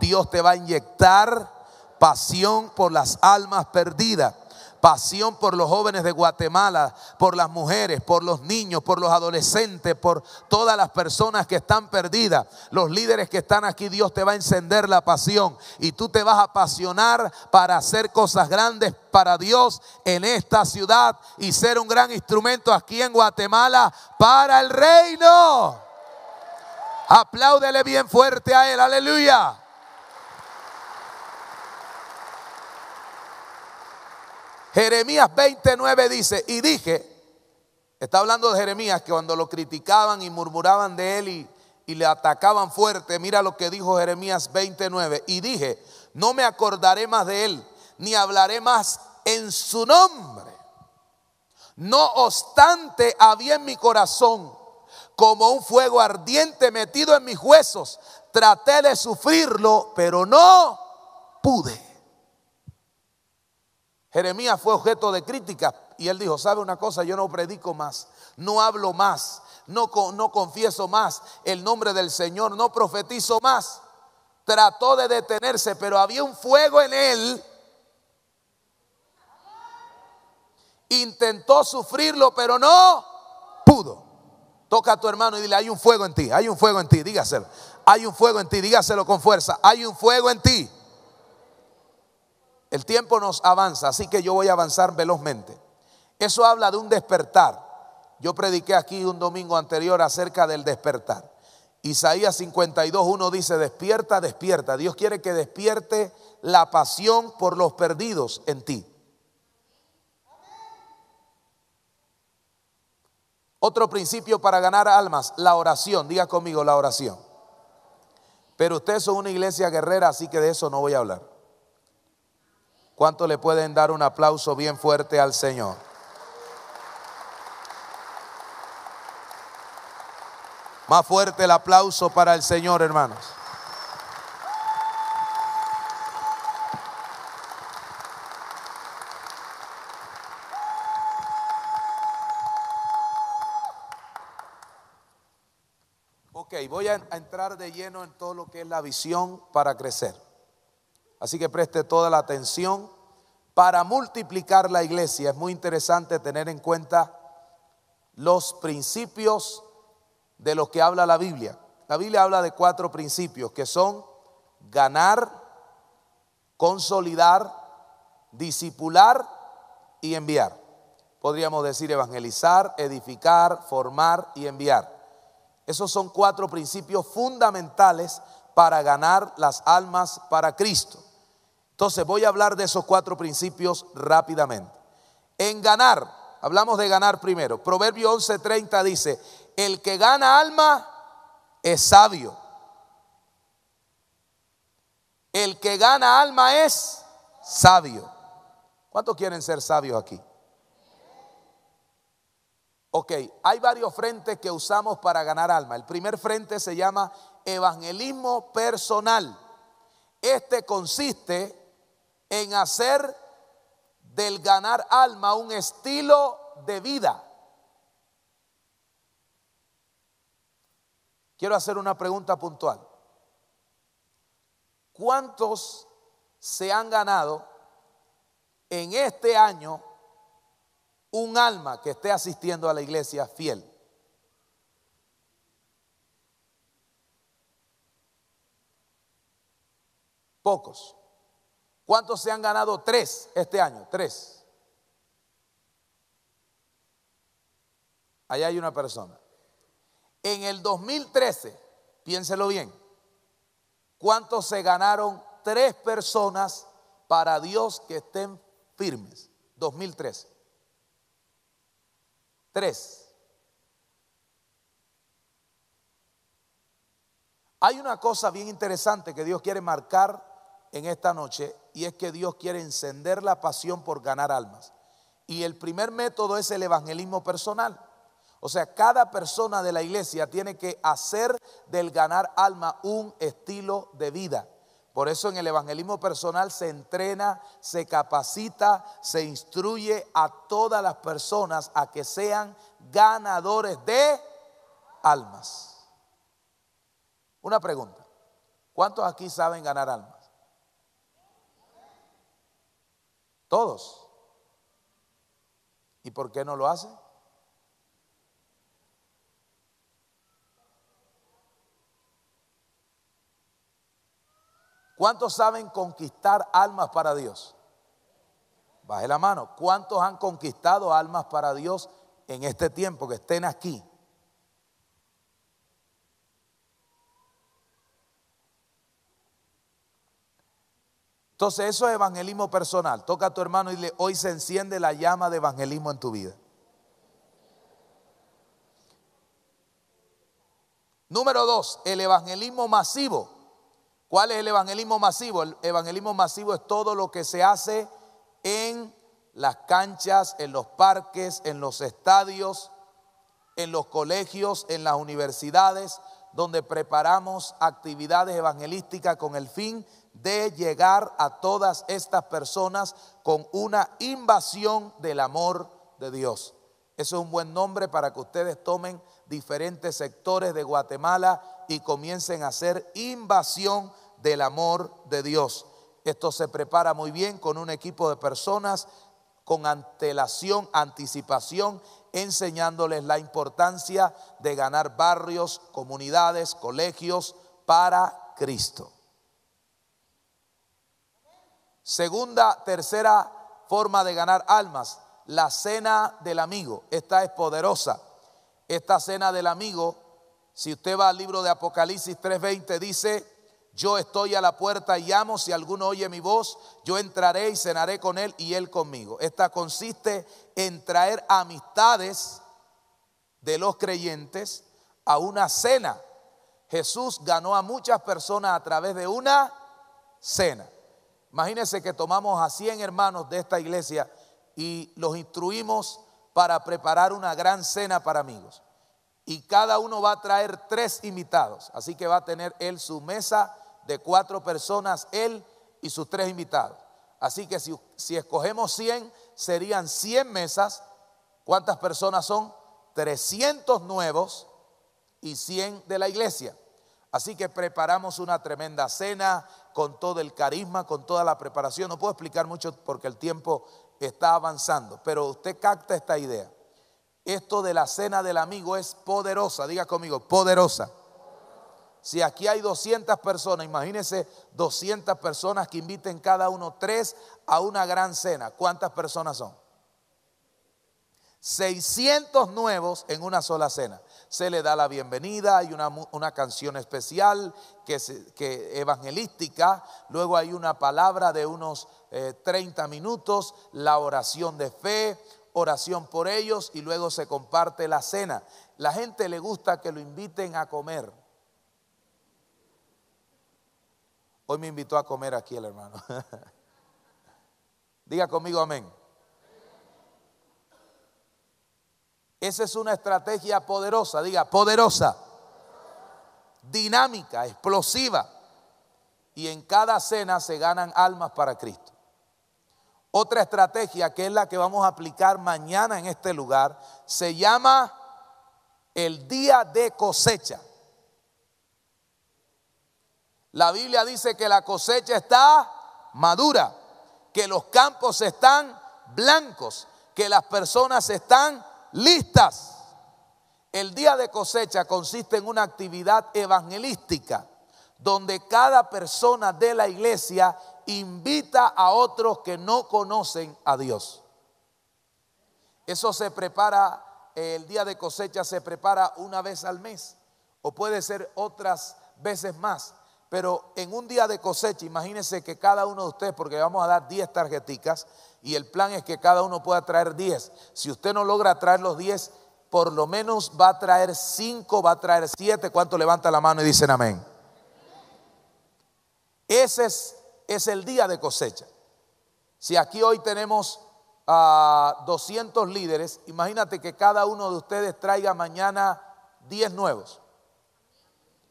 Dios te va a inyectar pasión por las almas perdidas pasión por los jóvenes de Guatemala, por las mujeres, por los niños, por los adolescentes, por todas las personas que están perdidas, los líderes que están aquí, Dios te va a encender la pasión y tú te vas a apasionar para hacer cosas grandes para Dios en esta ciudad y ser un gran instrumento aquí en Guatemala para el reino. Apláudele bien fuerte a él, aleluya. Jeremías 29 dice, y dije, está hablando de Jeremías, que cuando lo criticaban y murmuraban de él y, le atacaban fuerte, mira lo que dijo Jeremías 29, y dije, no me acordaré más de él, ni hablaré más en su nombre. No obstante, había en mi corazón como un fuego ardiente metido en mis huesos. Traté de sufrirlo, pero no pude. Jeremías fue objeto de crítica y él dijo, ¿sabe una cosa? Yo no predico más, no hablo más, no, no confieso más el nombre del Señor, no profetizo más. Trató de detenerse, pero había un fuego en él. Intentó sufrirlo, pero no pudo. Toca a tu hermano y dile, hay un fuego en ti, hay un fuego en ti, dígaselo. Hay un fuego en ti, dígaselo con fuerza, hay un fuego en ti. El tiempo nos avanza, así que yo voy a avanzar velozmente. Eso habla de un despertar. Yo prediqué aquí un domingo anterior acerca del despertar. Isaías 52, 1 dice, despierta, despierta. Dios quiere que despierte la pasión por los perdidos en ti. Otro principio para ganar almas, la oración. Diga conmigo la oración. Pero ustedes son una iglesia guerrera, así que de eso no voy a hablar. ¿Cuánto le pueden dar un aplauso bien fuerte al Señor? Más fuerte el aplauso para el Señor, hermanos. Ok, voy a entrar de lleno en todo lo que es la visión para crecer. Así que preste toda la atención. Para multiplicar la iglesia es muy interesante tener en cuenta los principios de los que habla la Biblia. La Biblia habla de cuatro principios que son ganar, consolidar, disipular y enviar. Podríamos decir evangelizar, edificar, formar y enviar. Esos son cuatro principios fundamentales para ganar las almas para Cristo. Entonces voy a hablar de esos cuatro principios rápidamente. En ganar, hablamos de ganar primero. Proverbio 11:30 dice, el que gana alma es sabio. El que gana alma es sabio. ¿Cuántos quieren ser sabios aquí? Ok, hay varios frentes que usamos para ganar alma. El primer frente se llama evangelismo personal. Este consiste en en hacer del ganar alma un estilo de vida. Quiero hacer una pregunta puntual. ¿Cuántos se han ganado en este año un alma que esté asistiendo a la iglesia fiel? Pocos. ¿Cuántos se han ganado tres este año? Tres. Allá hay una persona. En el 2013, piénselo bien, ¿cuántos se ganaron tres personas para Dios que estén firmes? 2013. Tres. Hay una cosa bien interesante que Dios quiere marcar en esta noche y es que Dios quiere encender la pasión por ganar almas. Y el primer método es el evangelismo personal. O sea, cada persona de la iglesia tiene que hacer del ganar alma un estilo de vida. Por eso en el evangelismo personal se entrena, se capacita, se instruye a todas las personas a que sean ganadores de almas. Una pregunta. ¿Cuántos aquí saben ganar almas? Todos. ¿Y por qué no lo hace? ¿Cuántos saben conquistar almas para Dios? Baje la mano. ¿Cuántos han conquistado almas para Dios en este tiempo que estén aquí? Entonces eso es evangelismo personal. Toca a tu hermano y dile, hoy se enciende la llama de evangelismo en tu vida. Número dos, el evangelismo masivo. ¿Cuál es el evangelismo masivo? El evangelismo masivo es todo lo que se hace en las canchas, en los parques, en los estadios, en los colegios, en las universidades, donde preparamos actividades evangelísticas con el fin de de llegar a todas estas personas con una invasión del amor de Dios. Eso es un buen nombre para que ustedes tomen diferentes sectores de Guatemala y comiencen a hacer invasión del amor de Dios. Esto se prepara muy bien con un equipo de personas con antelación, anticipación, enseñándoles la importancia de ganar barrios, comunidades, colegios para Cristo. Segunda, tercera forma de ganar almas, la cena del amigo. Esta es poderosa. Esta cena del amigo, si usted va al libro de Apocalipsis 3:20, dice, yo estoy a la puerta y llamo, si alguno oye mi voz, yo entraré y cenaré con él y él conmigo. Esta consiste en traer amistades de los creyentes a una cena. Jesús ganó a muchas personas a través de una cena. Imagínense que tomamos a 100 hermanos de esta iglesia y los instruimos para preparar una gran cena para amigos. Y cada uno va a traer tres invitados. Así que va a tener él su mesa de cuatro personas, él y sus tres invitados. Así que si, si escogemos 100, serían 100 mesas. ¿Cuántas personas son? 300 nuevos y 100 de la iglesia. Así que preparamos una tremenda cena con todo el carisma, con toda la preparación. No puedo explicar mucho porque el tiempo está avanzando, pero usted capta esta idea. Esto de la cena del amigo es poderosa, diga conmigo, poderosa. Si aquí hay 200 personas, imagínense 200 personas que inviten cada uno tres a una gran cena. ¿Cuántas personas son? 600 nuevos en una sola cena se le da la bienvenida, hay una, canción especial que, evangelística, luego hay una palabra de unos 30 eh, minutos, la oración de fe, oración por ellos y luego se comparte la cena. La gente le gusta que lo inviten a comer. Hoy me invitó a comer aquí el hermano. *laughs* Diga conmigo amén. Esa es una estrategia poderosa, diga, poderosa, dinámica, explosiva. Y en cada cena se ganan almas para Cristo. Otra estrategia que es la que vamos a aplicar mañana en este lugar se llama el día de cosecha. La Biblia dice que la cosecha está madura, que los campos están blancos, que las personas están listas. El día de cosecha consiste en una actividad evangelística donde cada persona de la iglesia invita a otros que no conocen a Dios. Eso se prepara, el día de cosecha se prepara una vez al mes o puede ser otras veces más. Pero en un día de cosecha, imagínense que cada uno de ustedes, porque vamos a dar 10 tarjeticas, y el plan es que cada uno pueda traer 10. Si usted no logra traer los 10, por lo menos va a traer 5, va a traer 7. ¿Cuánto levanta la mano y dicen amén? Ese es, el día de cosecha. Si aquí hoy tenemos a ah, 200 líderes, imagínate que cada uno de ustedes traiga mañana 10 nuevos.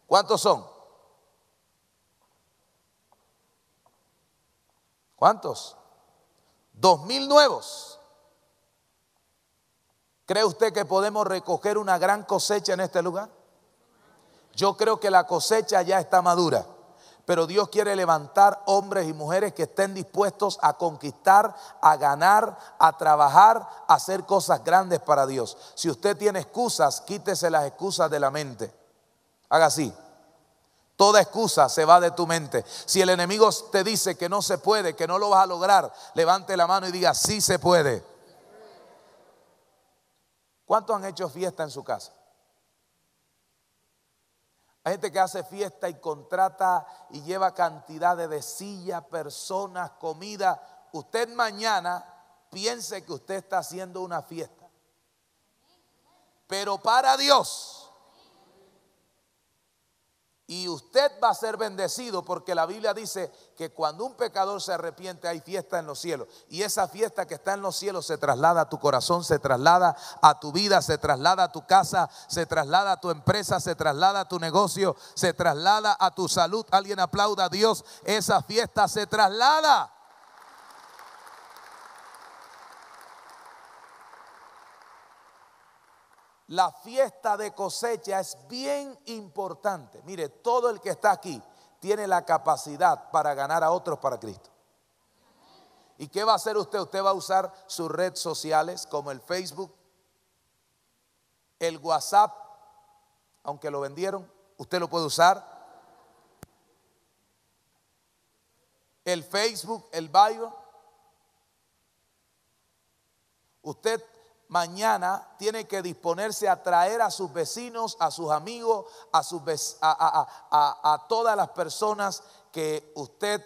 ¿Cuántos son? ¿Cuántos? dos mil nuevos. ¿Cree usted que podemos recoger una gran cosecha en este lugar? Yo creo que la cosecha ya está madura, pero Dios quiere levantar hombres y mujeres que estén dispuestos a conquistar, a ganar, a trabajar, a hacer cosas grandes para Dios. Si usted tiene excusas, quítese las excusas de la mente. Haga así. Toda excusa se va de tu mente. Si el enemigo te dice que no se puede, que no lo vas a lograr, levante la mano y diga, sí se puede. ¿Cuántos han hecho fiesta en su casa? Hay gente que hace fiesta y contrata y lleva cantidades de sillas, personas, comida. Usted mañana piense que usted está haciendo una fiesta. Pero para Dios, y usted va a ser bendecido porque la Biblia dice que cuando un pecador se arrepiente hay fiesta en los cielos. Y esa fiesta que está en los cielos se traslada a tu corazón, se traslada a tu vida, se traslada a tu casa, se traslada a tu empresa, se traslada a tu negocio, se traslada a tu salud. Alguien aplauda a Dios. Esa fiesta se traslada. la fiesta de cosecha es bien importante. Mire, todo el que está aquí tiene la capacidad para ganar a otros para Cristo. ¿Y qué va a hacer usted? Usted va a usar sus redes sociales como el Facebook, el WhatsApp, aunque lo vendieron, usted lo puede usar. El Facebook, el Bible. Usted mañana tiene que disponerse a traer a sus vecinos, a sus amigos, a, todas las personas que usted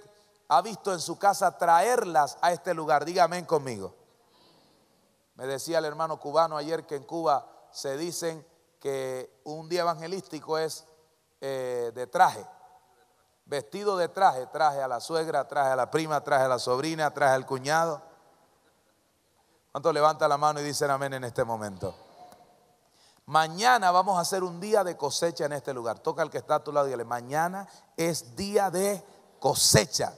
ha visto en su casa, traerlas a este lugar. Dígame conmigo. Me decía el hermano cubano ayer que en Cuba se dicen que un día evangelístico es eh, de traje, vestido de traje, traje a la suegra, traje a la prima, traje a la sobrina, traje al cuñado. ¿Cuánto levanta la mano y dicen amén en este momento? Mañana vamos a hacer un día de cosecha en este lugar. Toca al que está a tu lado y dile, mañana es día de cosecha.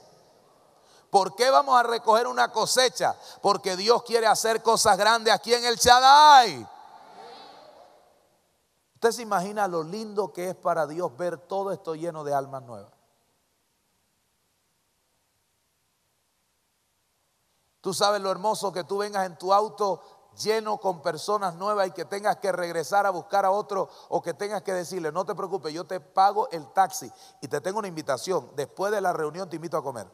¿Por qué vamos a recoger una cosecha? Porque Dios quiere hacer cosas grandes aquí en el Shaddai. Usted se imagina lo lindo que es para Dios ver todo esto lleno de almas nuevas. Tú sabes lo hermoso que tú vengas en tu auto lleno con personas nuevas y que tengas que regresar a buscar a otro o que tengas que decirle, no te preocupes, yo te pago el taxi y te tengo una invitación, después de la reunión te invito a comer.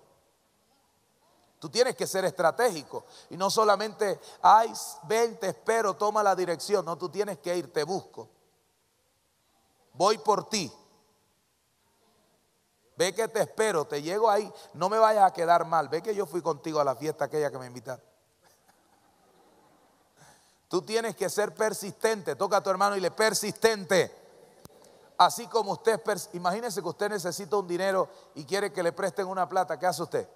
Tú tienes que ser estratégico y no solamente, ay, ven, te espero, toma la dirección, no, tú tienes que ir, te busco, voy por ti. Ve que te espero, te llego ahí. No me vayas a quedar mal. Ve que yo fui contigo a la fiesta aquella que me invitaste. Tú tienes que ser persistente. Toca a tu hermano y le persistente. Así como usted, imagínese que usted necesita un dinero y quiere que le presten una plata. ¿Qué hace usted?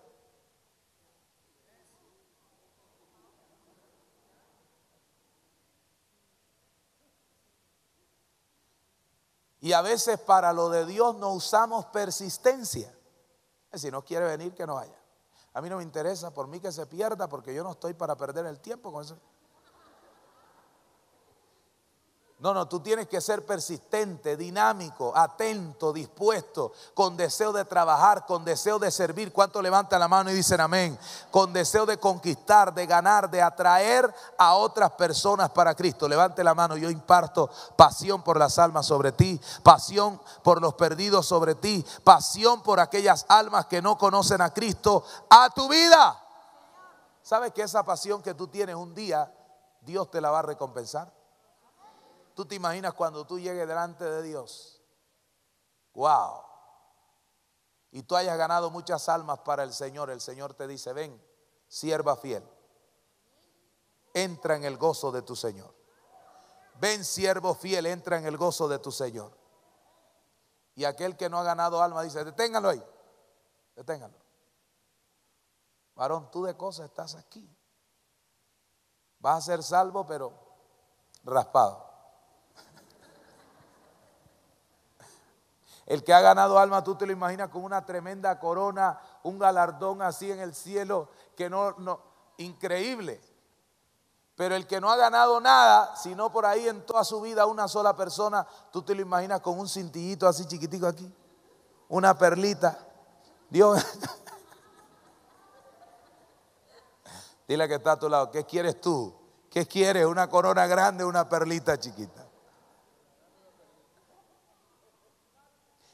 Y a veces para lo de Dios no usamos persistencia. Si no quiere venir, que no vaya. A mí no me interesa, por mí que se pierda, porque yo no estoy para perder el tiempo con eso. No, no, tú tienes que ser persistente, dinámico, atento, dispuesto, con deseo de trabajar, con deseo de servir. ¿Cuánto levanta la mano y dicen amén? Con deseo de conquistar, de ganar, de atraer a otras personas para Cristo. Levante la mano, yo imparto pasión por las almas sobre ti, pasión por los perdidos sobre ti, pasión por aquellas almas que no conocen a Cristo, a tu vida. ¿Sabes que esa pasión que tú tienes un día, Dios te la va a recompensar? Tú te imaginas cuando tú llegues delante de Dios. Wow. Y tú hayas ganado muchas almas para el Señor. El Señor te dice, ven, sierva fiel. Entra en el gozo de tu Señor. Ven, siervo fiel, entra en el gozo de tu Señor. Y aquel que no ha ganado alma dice, deténgalo ahí. Deténgalo. Varón, tú de cosas estás aquí. Vas a ser salvo, pero raspado. El que ha ganado alma, tú te lo imaginas con una tremenda corona, un galardón así en el cielo, que no, no, increíble. Pero el que no ha ganado nada, sino por ahí en toda su vida una sola persona, tú te lo imaginas con un cintillito así chiquitico aquí, una perlita. Dios, *laughs* dile que está a tu lado, ¿qué quieres tú? ¿Qué quieres? ¿Una corona grande o una perlita chiquita?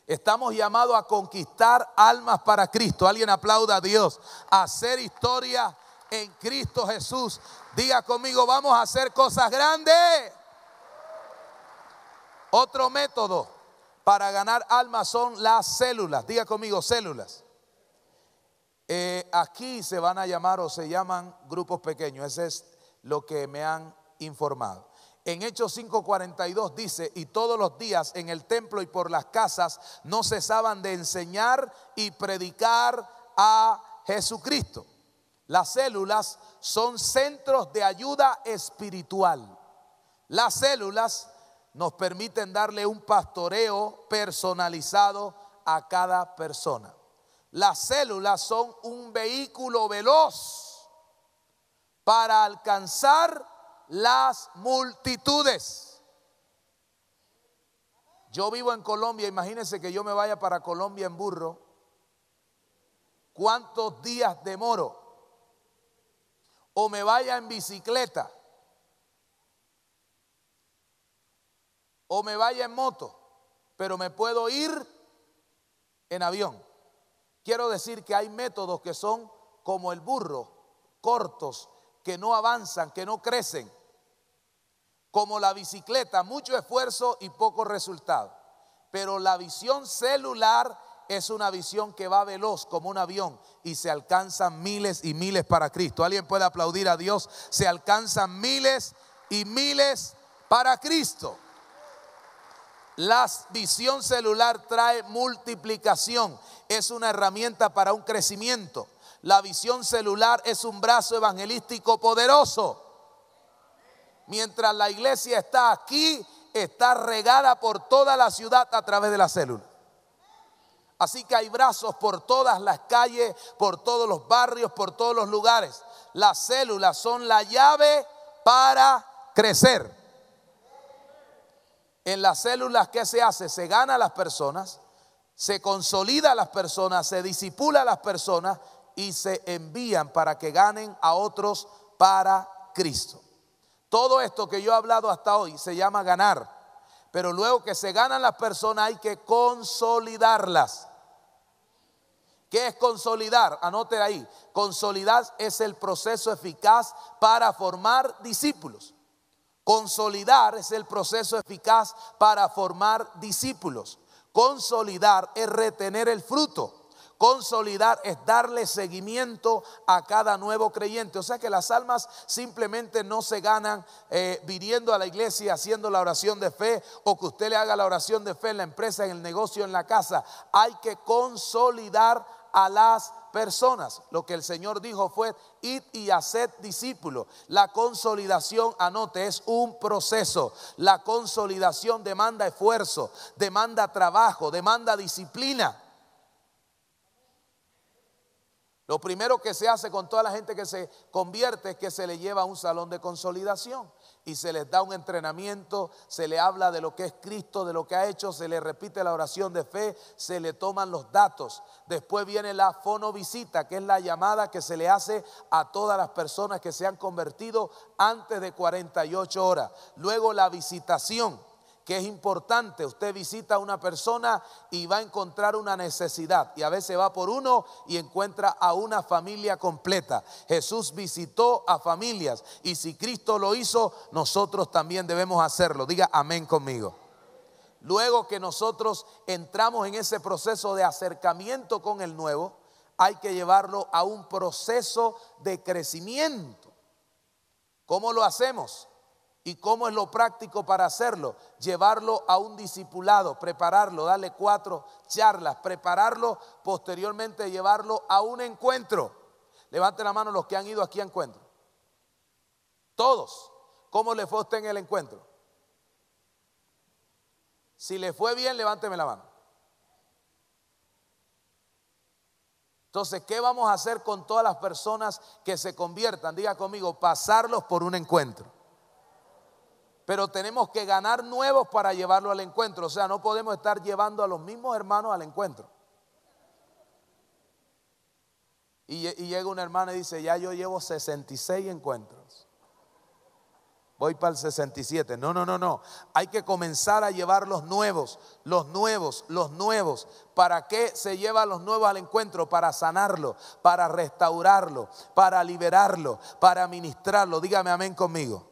Estamos llamados a conquistar almas para Cristo. Alguien aplauda a Dios. hacer historia en Cristo Jesús. Diga conmigo, vamos a hacer cosas grandes. Otro método para ganar almas son las células. Diga conmigo, células. Eh, aquí se van a llamar o se llaman grupos pequeños. Eso es lo que me han informado. En Hechos 5:42 dice, y todos los días en el templo y por las casas no cesaban de enseñar y predicar a Jesucristo. Las células son centros de ayuda espiritual. Las células nos permiten darle un pastoreo personalizado a cada persona. Las células son un vehículo veloz para alcanzar las multitudes. Yo vivo en Colombia, imagínense que yo me vaya para Colombia en burro. ¿Cuántos días demoro? O me vaya en bicicleta. O me vaya en moto. Pero me puedo ir en avión. Quiero decir que hay métodos que son como el burro, cortos, que no avanzan, que no crecen. Como la bicicleta, mucho esfuerzo y poco resultado. Pero la visión celular es una visión que va veloz como un avión y se alcanzan miles y miles para Cristo. Alguien puede aplaudir a Dios. Se alcanzan miles y miles para Cristo. La visión celular trae multiplicación. Es una herramienta para un crecimiento la visión celular es un brazo evangelístico poderoso. Mientras la iglesia está aquí, está regada por toda la ciudad a través de la célula. Así que hay brazos por todas las calles, por todos los barrios, por todos los lugares. Las células son la llave para crecer. En las células, ¿qué se hace? Se gana a las personas, se consolida a las personas, se disipula a las personas y se envían para que ganen a otros para Cristo. Todo esto que yo he hablado hasta hoy se llama ganar, pero luego que se ganan las personas hay que consolidarlas. ¿Qué es consolidar? Anote ahí. Consolidar es el proceso eficaz para formar discípulos. Consolidar es el proceso eficaz para formar discípulos. Consolidar es retener el fruto. Consolidar es darle seguimiento a cada nuevo creyente. O sea que las almas simplemente no se ganan eh, viniendo a la iglesia haciendo la oración de fe o que usted le haga la oración de fe en la empresa, en el negocio, en la casa. Hay que consolidar a las personas. Lo que el Señor dijo fue, id y haced discípulos. La consolidación, anote, es un proceso. La consolidación demanda esfuerzo, demanda trabajo, demanda disciplina. Lo primero que se hace con toda la gente que se convierte es que se le lleva a un salón de consolidación y se les da un entrenamiento, se le habla de lo que es Cristo, de lo que ha hecho, se le repite la oración de fe, se le toman los datos. Después viene la fonovisita, que es la llamada que se le hace a todas las personas que se han convertido antes de 48 horas. Luego la visitación que es importante. Usted visita a una persona y va a encontrar una necesidad. Y a veces va por uno y encuentra a una familia completa. Jesús visitó a familias. Y si Cristo lo hizo, nosotros también debemos hacerlo. Diga amén conmigo. Luego que nosotros entramos en ese proceso de acercamiento con el nuevo, hay que llevarlo a un proceso de crecimiento. ¿Cómo lo hacemos? ¿Y cómo es lo práctico para hacerlo? Llevarlo a un discipulado, prepararlo, darle cuatro charlas, prepararlo, posteriormente llevarlo a un encuentro. Levante la mano los que han ido aquí a encuentro. Todos. ¿Cómo le fue usted en el encuentro? Si le fue bien, levánteme la mano. Entonces, ¿qué vamos a hacer con todas las personas que se conviertan? Diga conmigo, pasarlos por un encuentro pero tenemos que ganar nuevos para llevarlo al encuentro. O sea, no podemos estar llevando a los mismos hermanos al encuentro. Y, llega una hermana y dice, ya yo llevo 66 encuentros. Voy para el 67. No, no, no, no. Hay que comenzar a llevar los nuevos, los nuevos, los nuevos. ¿Para qué se lleva a los nuevos al encuentro? Para sanarlo, para restaurarlo, para liberarlo, para ministrarlo. Dígame amén conmigo.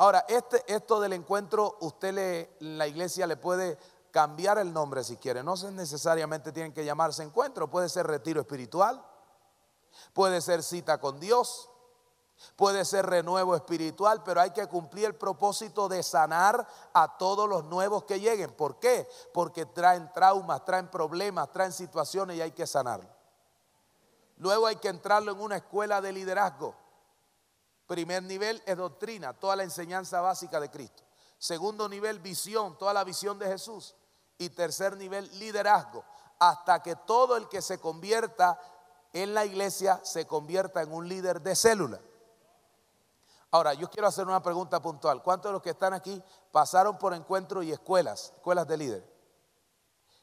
Ahora, este, esto del encuentro, usted le, la iglesia le puede cambiar el nombre si quiere. No necesariamente tienen que llamarse encuentro, puede ser retiro espiritual, puede ser cita con Dios, puede ser renuevo espiritual, pero hay que cumplir el propósito de sanar a todos los nuevos que lleguen. ¿Por qué? Porque traen traumas, traen problemas, traen situaciones y hay que sanarlo. Luego hay que entrarlo en una escuela de liderazgo Primer nivel es doctrina, toda la enseñanza básica de Cristo. Segundo nivel, visión, toda la visión de Jesús. Y tercer nivel, liderazgo, hasta que todo el que se convierta en la iglesia se convierta en un líder de célula. Ahora, yo quiero hacer una pregunta puntual. ¿Cuántos de los que están aquí pasaron por encuentros y escuelas, escuelas de líderes?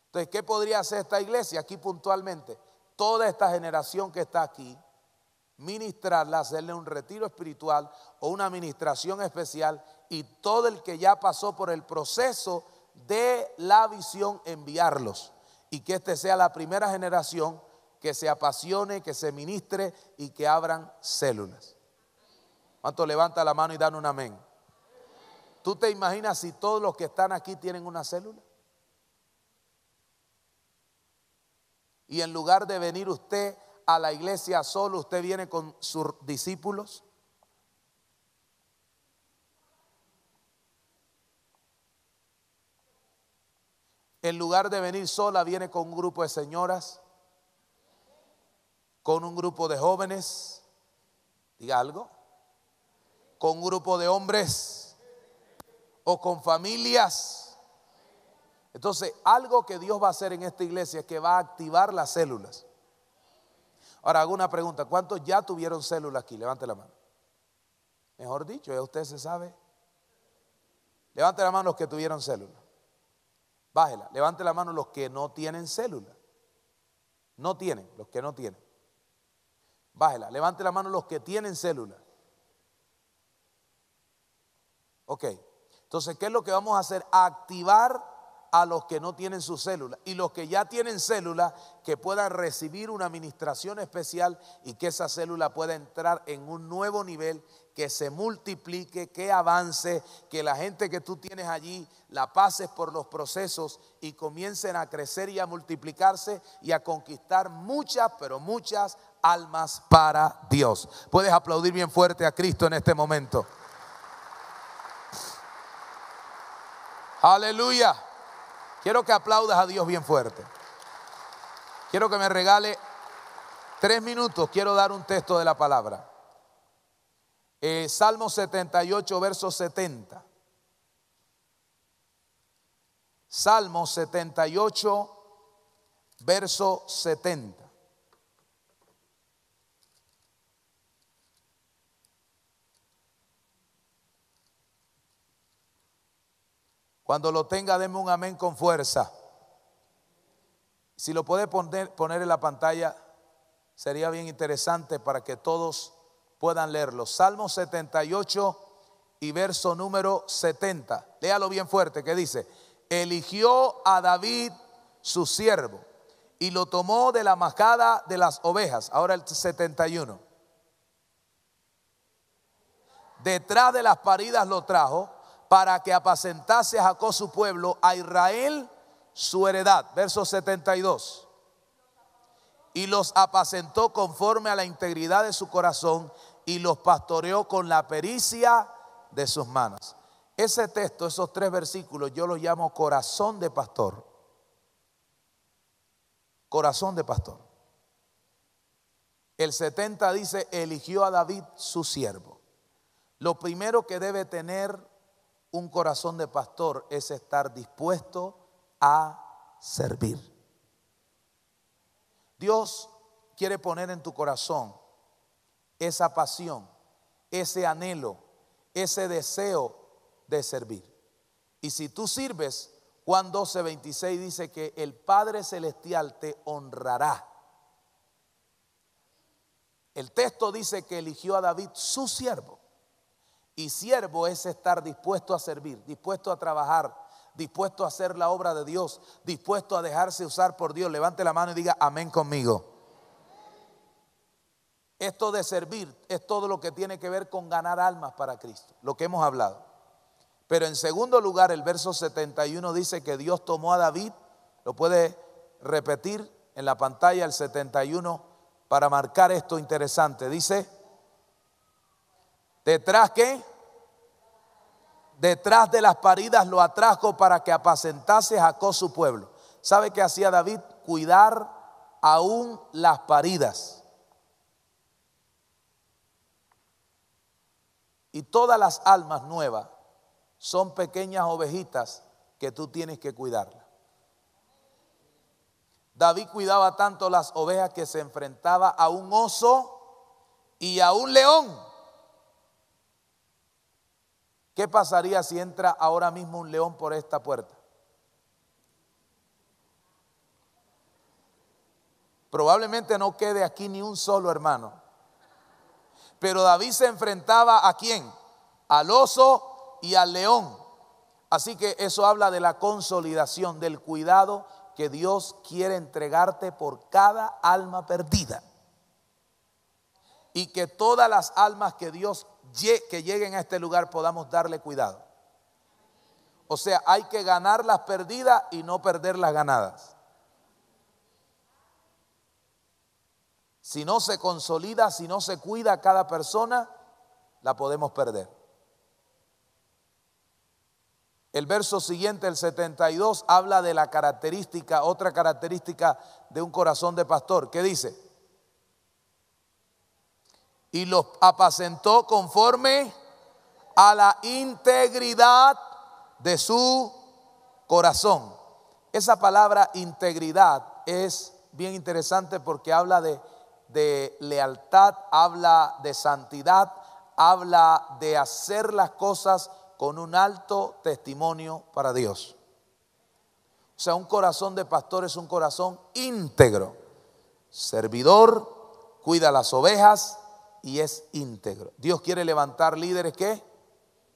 Entonces, ¿qué podría hacer esta iglesia aquí puntualmente? Toda esta generación que está aquí ministrarla, hacerle un retiro espiritual o una administración especial y todo el que ya pasó por el proceso de la visión, enviarlos. Y que este sea la primera generación que se apasione, que se ministre y que abran células. ¿Cuánto levanta la mano y dan un amén? ¿Tú te imaginas si todos los que están aquí tienen una célula? Y en lugar de venir usted a la iglesia solo, usted viene con sus discípulos. En lugar de venir sola, viene con un grupo de señoras, con un grupo de jóvenes, diga algo, con un grupo de hombres o con familias. Entonces, algo que Dios va a hacer en esta iglesia es que va a activar las células. Ahora hago una pregunta, ¿cuántos ya tuvieron célula aquí? Levante la mano. Mejor dicho, ya usted se sabe. Levante la mano los que tuvieron célula. Bájela. Levante la mano los que no tienen célula. No tienen, los que no tienen. Bájela. Levante la mano los que tienen célula. Ok. Entonces, ¿qué es lo que vamos a hacer? Activar a los que no tienen su célula y los que ya tienen célula que puedan recibir una administración especial y que esa célula pueda entrar en un nuevo nivel, que se multiplique, que avance, que la gente que tú tienes allí la pases por los procesos y comiencen a crecer y a multiplicarse y a conquistar muchas, pero muchas almas para Dios. Puedes aplaudir bien fuerte a Cristo en este momento. Aleluya. Quiero que aplaudas a Dios bien fuerte. Quiero que me regale tres minutos. Quiero dar un texto de la palabra. Eh, Salmo 78, verso 70. Salmo 78, verso 70. Cuando lo tenga, demos un amén con fuerza. Si lo puede poner, poner en la pantalla, sería bien interesante para que todos puedan leerlo. Salmo 78 y verso número 70. Léalo bien fuerte, que dice, eligió a David su siervo y lo tomó de la majada de las ovejas. Ahora el 71. Detrás de las paridas lo trajo para que apacentase a Jacob su pueblo, a Israel su heredad. Verso 72. Y los apacentó conforme a la integridad de su corazón y los pastoreó con la pericia de sus manos. Ese texto, esos tres versículos, yo los llamo corazón de pastor. Corazón de pastor. El 70 dice, eligió a David su siervo. Lo primero que debe tener un corazón de pastor es estar dispuesto a servir. Dios quiere poner en tu corazón esa pasión, ese anhelo, ese deseo de servir. Y si tú sirves, Juan 12, 26 dice que el Padre Celestial te honrará. El texto dice que eligió a David su siervo. Y siervo es estar dispuesto a servir, dispuesto a trabajar, dispuesto a hacer la obra de Dios, dispuesto a dejarse usar por Dios. Levante la mano y diga amén conmigo. Esto de servir es todo lo que tiene que ver con ganar almas para Cristo, lo que hemos hablado. Pero en segundo lugar, el verso 71 dice que Dios tomó a David, lo puede repetir en la pantalla el 71 para marcar esto interesante. Dice, Detrás qué? Detrás de las paridas lo atrajo para que apacentase Jacob su pueblo. ¿Sabe qué hacía David? Cuidar aún las paridas. Y todas las almas nuevas son pequeñas ovejitas que tú tienes que cuidarlas. David cuidaba tanto las ovejas que se enfrentaba a un oso y a un león. ¿Qué pasaría si entra ahora mismo un león por esta puerta? Probablemente no quede aquí ni un solo hermano. Pero David se enfrentaba a quién? Al oso y al león. Así que eso habla de la consolidación, del cuidado que Dios quiere entregarte por cada alma perdida. Y que todas las almas que Dios que lleguen a este lugar podamos darle cuidado. O sea, hay que ganar las perdidas y no perder las ganadas. Si no se consolida, si no se cuida cada persona, la podemos perder. El verso siguiente, el 72, habla de la característica, otra característica de un corazón de pastor. ¿Qué dice? y los apacentó conforme a la integridad de su corazón. Esa palabra integridad es bien interesante porque habla de, lealtad, habla de santidad, habla de hacer las cosas con un alto testimonio para Dios. O sea, un corazón de pastor es un corazón íntegro, servidor, cuida las ovejas, y es íntegro. Dios quiere levantar líderes que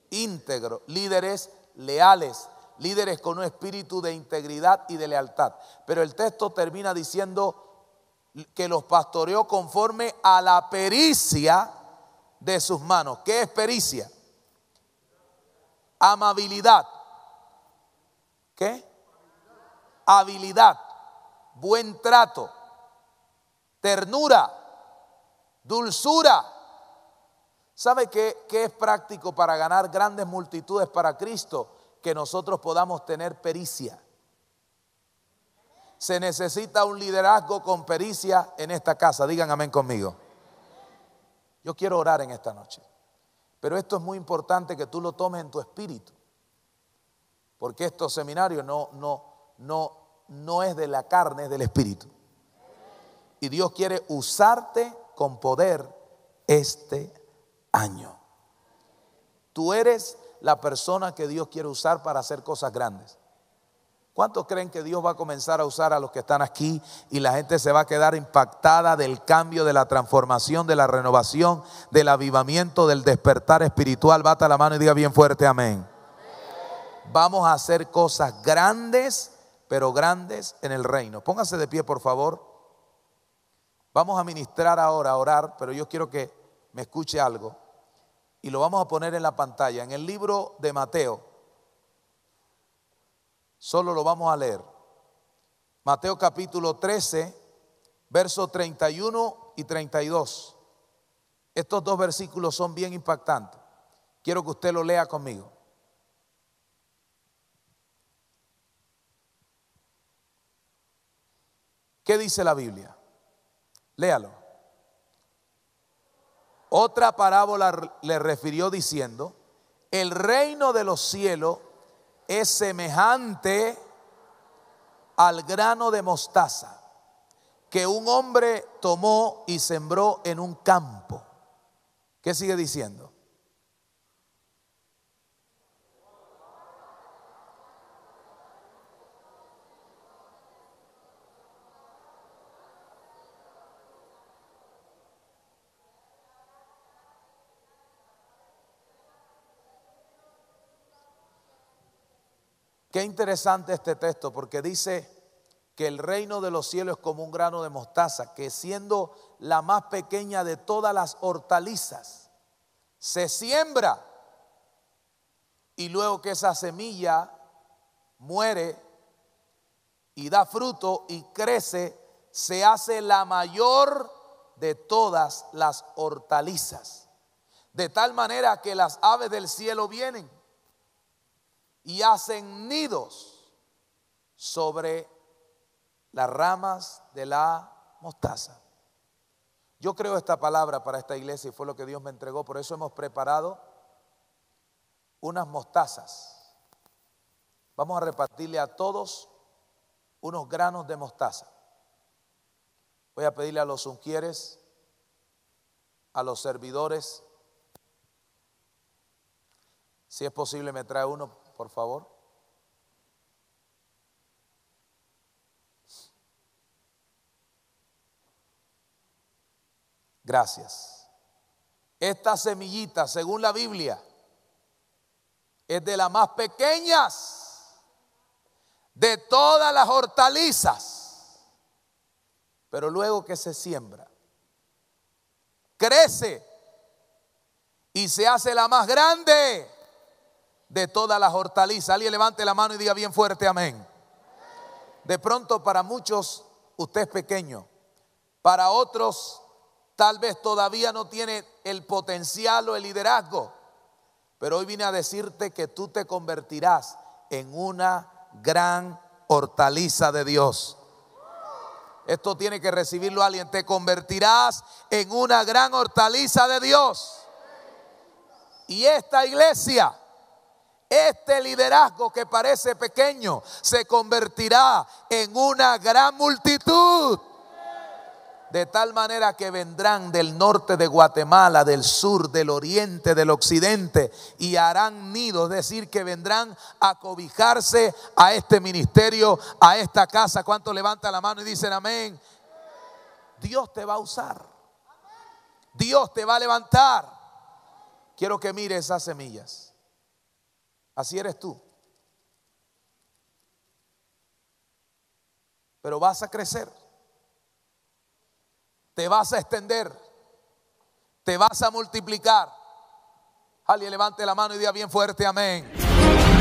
íntegro, líderes leales, líderes con un espíritu de integridad y de lealtad. Pero el texto termina diciendo que los pastoreó conforme a la pericia de sus manos. ¿Qué es pericia? Amabilidad. ¿Qué? Habilidad. Buen trato. Ternura Dulzura. ¿Sabe qué, es práctico para ganar grandes multitudes para Cristo? Que nosotros podamos tener pericia. Se necesita un liderazgo con pericia en esta casa. Digan amén conmigo. Yo quiero orar en esta noche. Pero esto es muy importante que tú lo tomes en tu espíritu. Porque estos seminarios no, no, no, no es de la carne, es del espíritu. Y Dios quiere usarte con poder este año. Tú eres la persona que Dios quiere usar para hacer cosas grandes. ¿Cuántos creen que Dios va a comenzar a usar a los que están aquí y la gente se va a quedar impactada del cambio, de la transformación, de la renovación, del avivamiento, del despertar espiritual? Bata la mano y diga bien fuerte amén. Vamos a hacer cosas grandes, pero grandes en el reino. Póngase de pie, por favor. Vamos a ministrar ahora, a orar, pero yo quiero que me escuche algo. Y lo vamos a poner en la pantalla. En el libro de Mateo, solo lo vamos a leer. Mateo capítulo 13, versos 31 y 32. Estos dos versículos son bien impactantes. Quiero que usted lo lea conmigo. ¿Qué dice la Biblia? Léalo. Otra parábola le refirió diciendo, el reino de los cielos es semejante al grano de mostaza que un hombre tomó y sembró en un campo. ¿Qué sigue diciendo? Qué interesante este texto porque dice que el reino de los cielos es como un grano de mostaza, que siendo la más pequeña de todas las hortalizas, se siembra y luego que esa semilla muere y da fruto y crece, se hace la mayor de todas las hortalizas. De tal manera que las aves del cielo vienen y hacen nidos sobre las ramas de la mostaza. Yo creo esta palabra para esta iglesia y fue lo que Dios me entregó, por eso hemos preparado unas mostazas. Vamos a repartirle a todos unos granos de mostaza. Voy a pedirle a los unquieres, a los servidores, si es posible me trae uno por favor. Gracias. Esta semillita, según la Biblia, es de las más pequeñas de todas las hortalizas. Pero luego que se siembra, crece y se hace la más grande de todas las hortalizas. Alguien levante la mano y diga bien fuerte, amén. De pronto para muchos usted es pequeño, para otros tal vez todavía no tiene el potencial o el liderazgo, pero hoy vine a decirte que tú te convertirás en una gran hortaliza de Dios. Esto tiene que recibirlo alguien. Te convertirás en una gran hortaliza de Dios. Y esta iglesia este liderazgo que parece pequeño se convertirá en una gran multitud. De tal manera que vendrán del norte de Guatemala, del sur, del oriente, del occidente y harán nidos. Es decir, que vendrán a cobijarse a este ministerio, a esta casa. ¿Cuántos levanta la mano y dicen amén? Dios te va a usar. Dios te va a levantar. Quiero que mire esas semillas. Así eres tú. Pero vas a crecer. Te vas a extender. Te vas a multiplicar. Alguien levante la mano y diga bien fuerte, amén.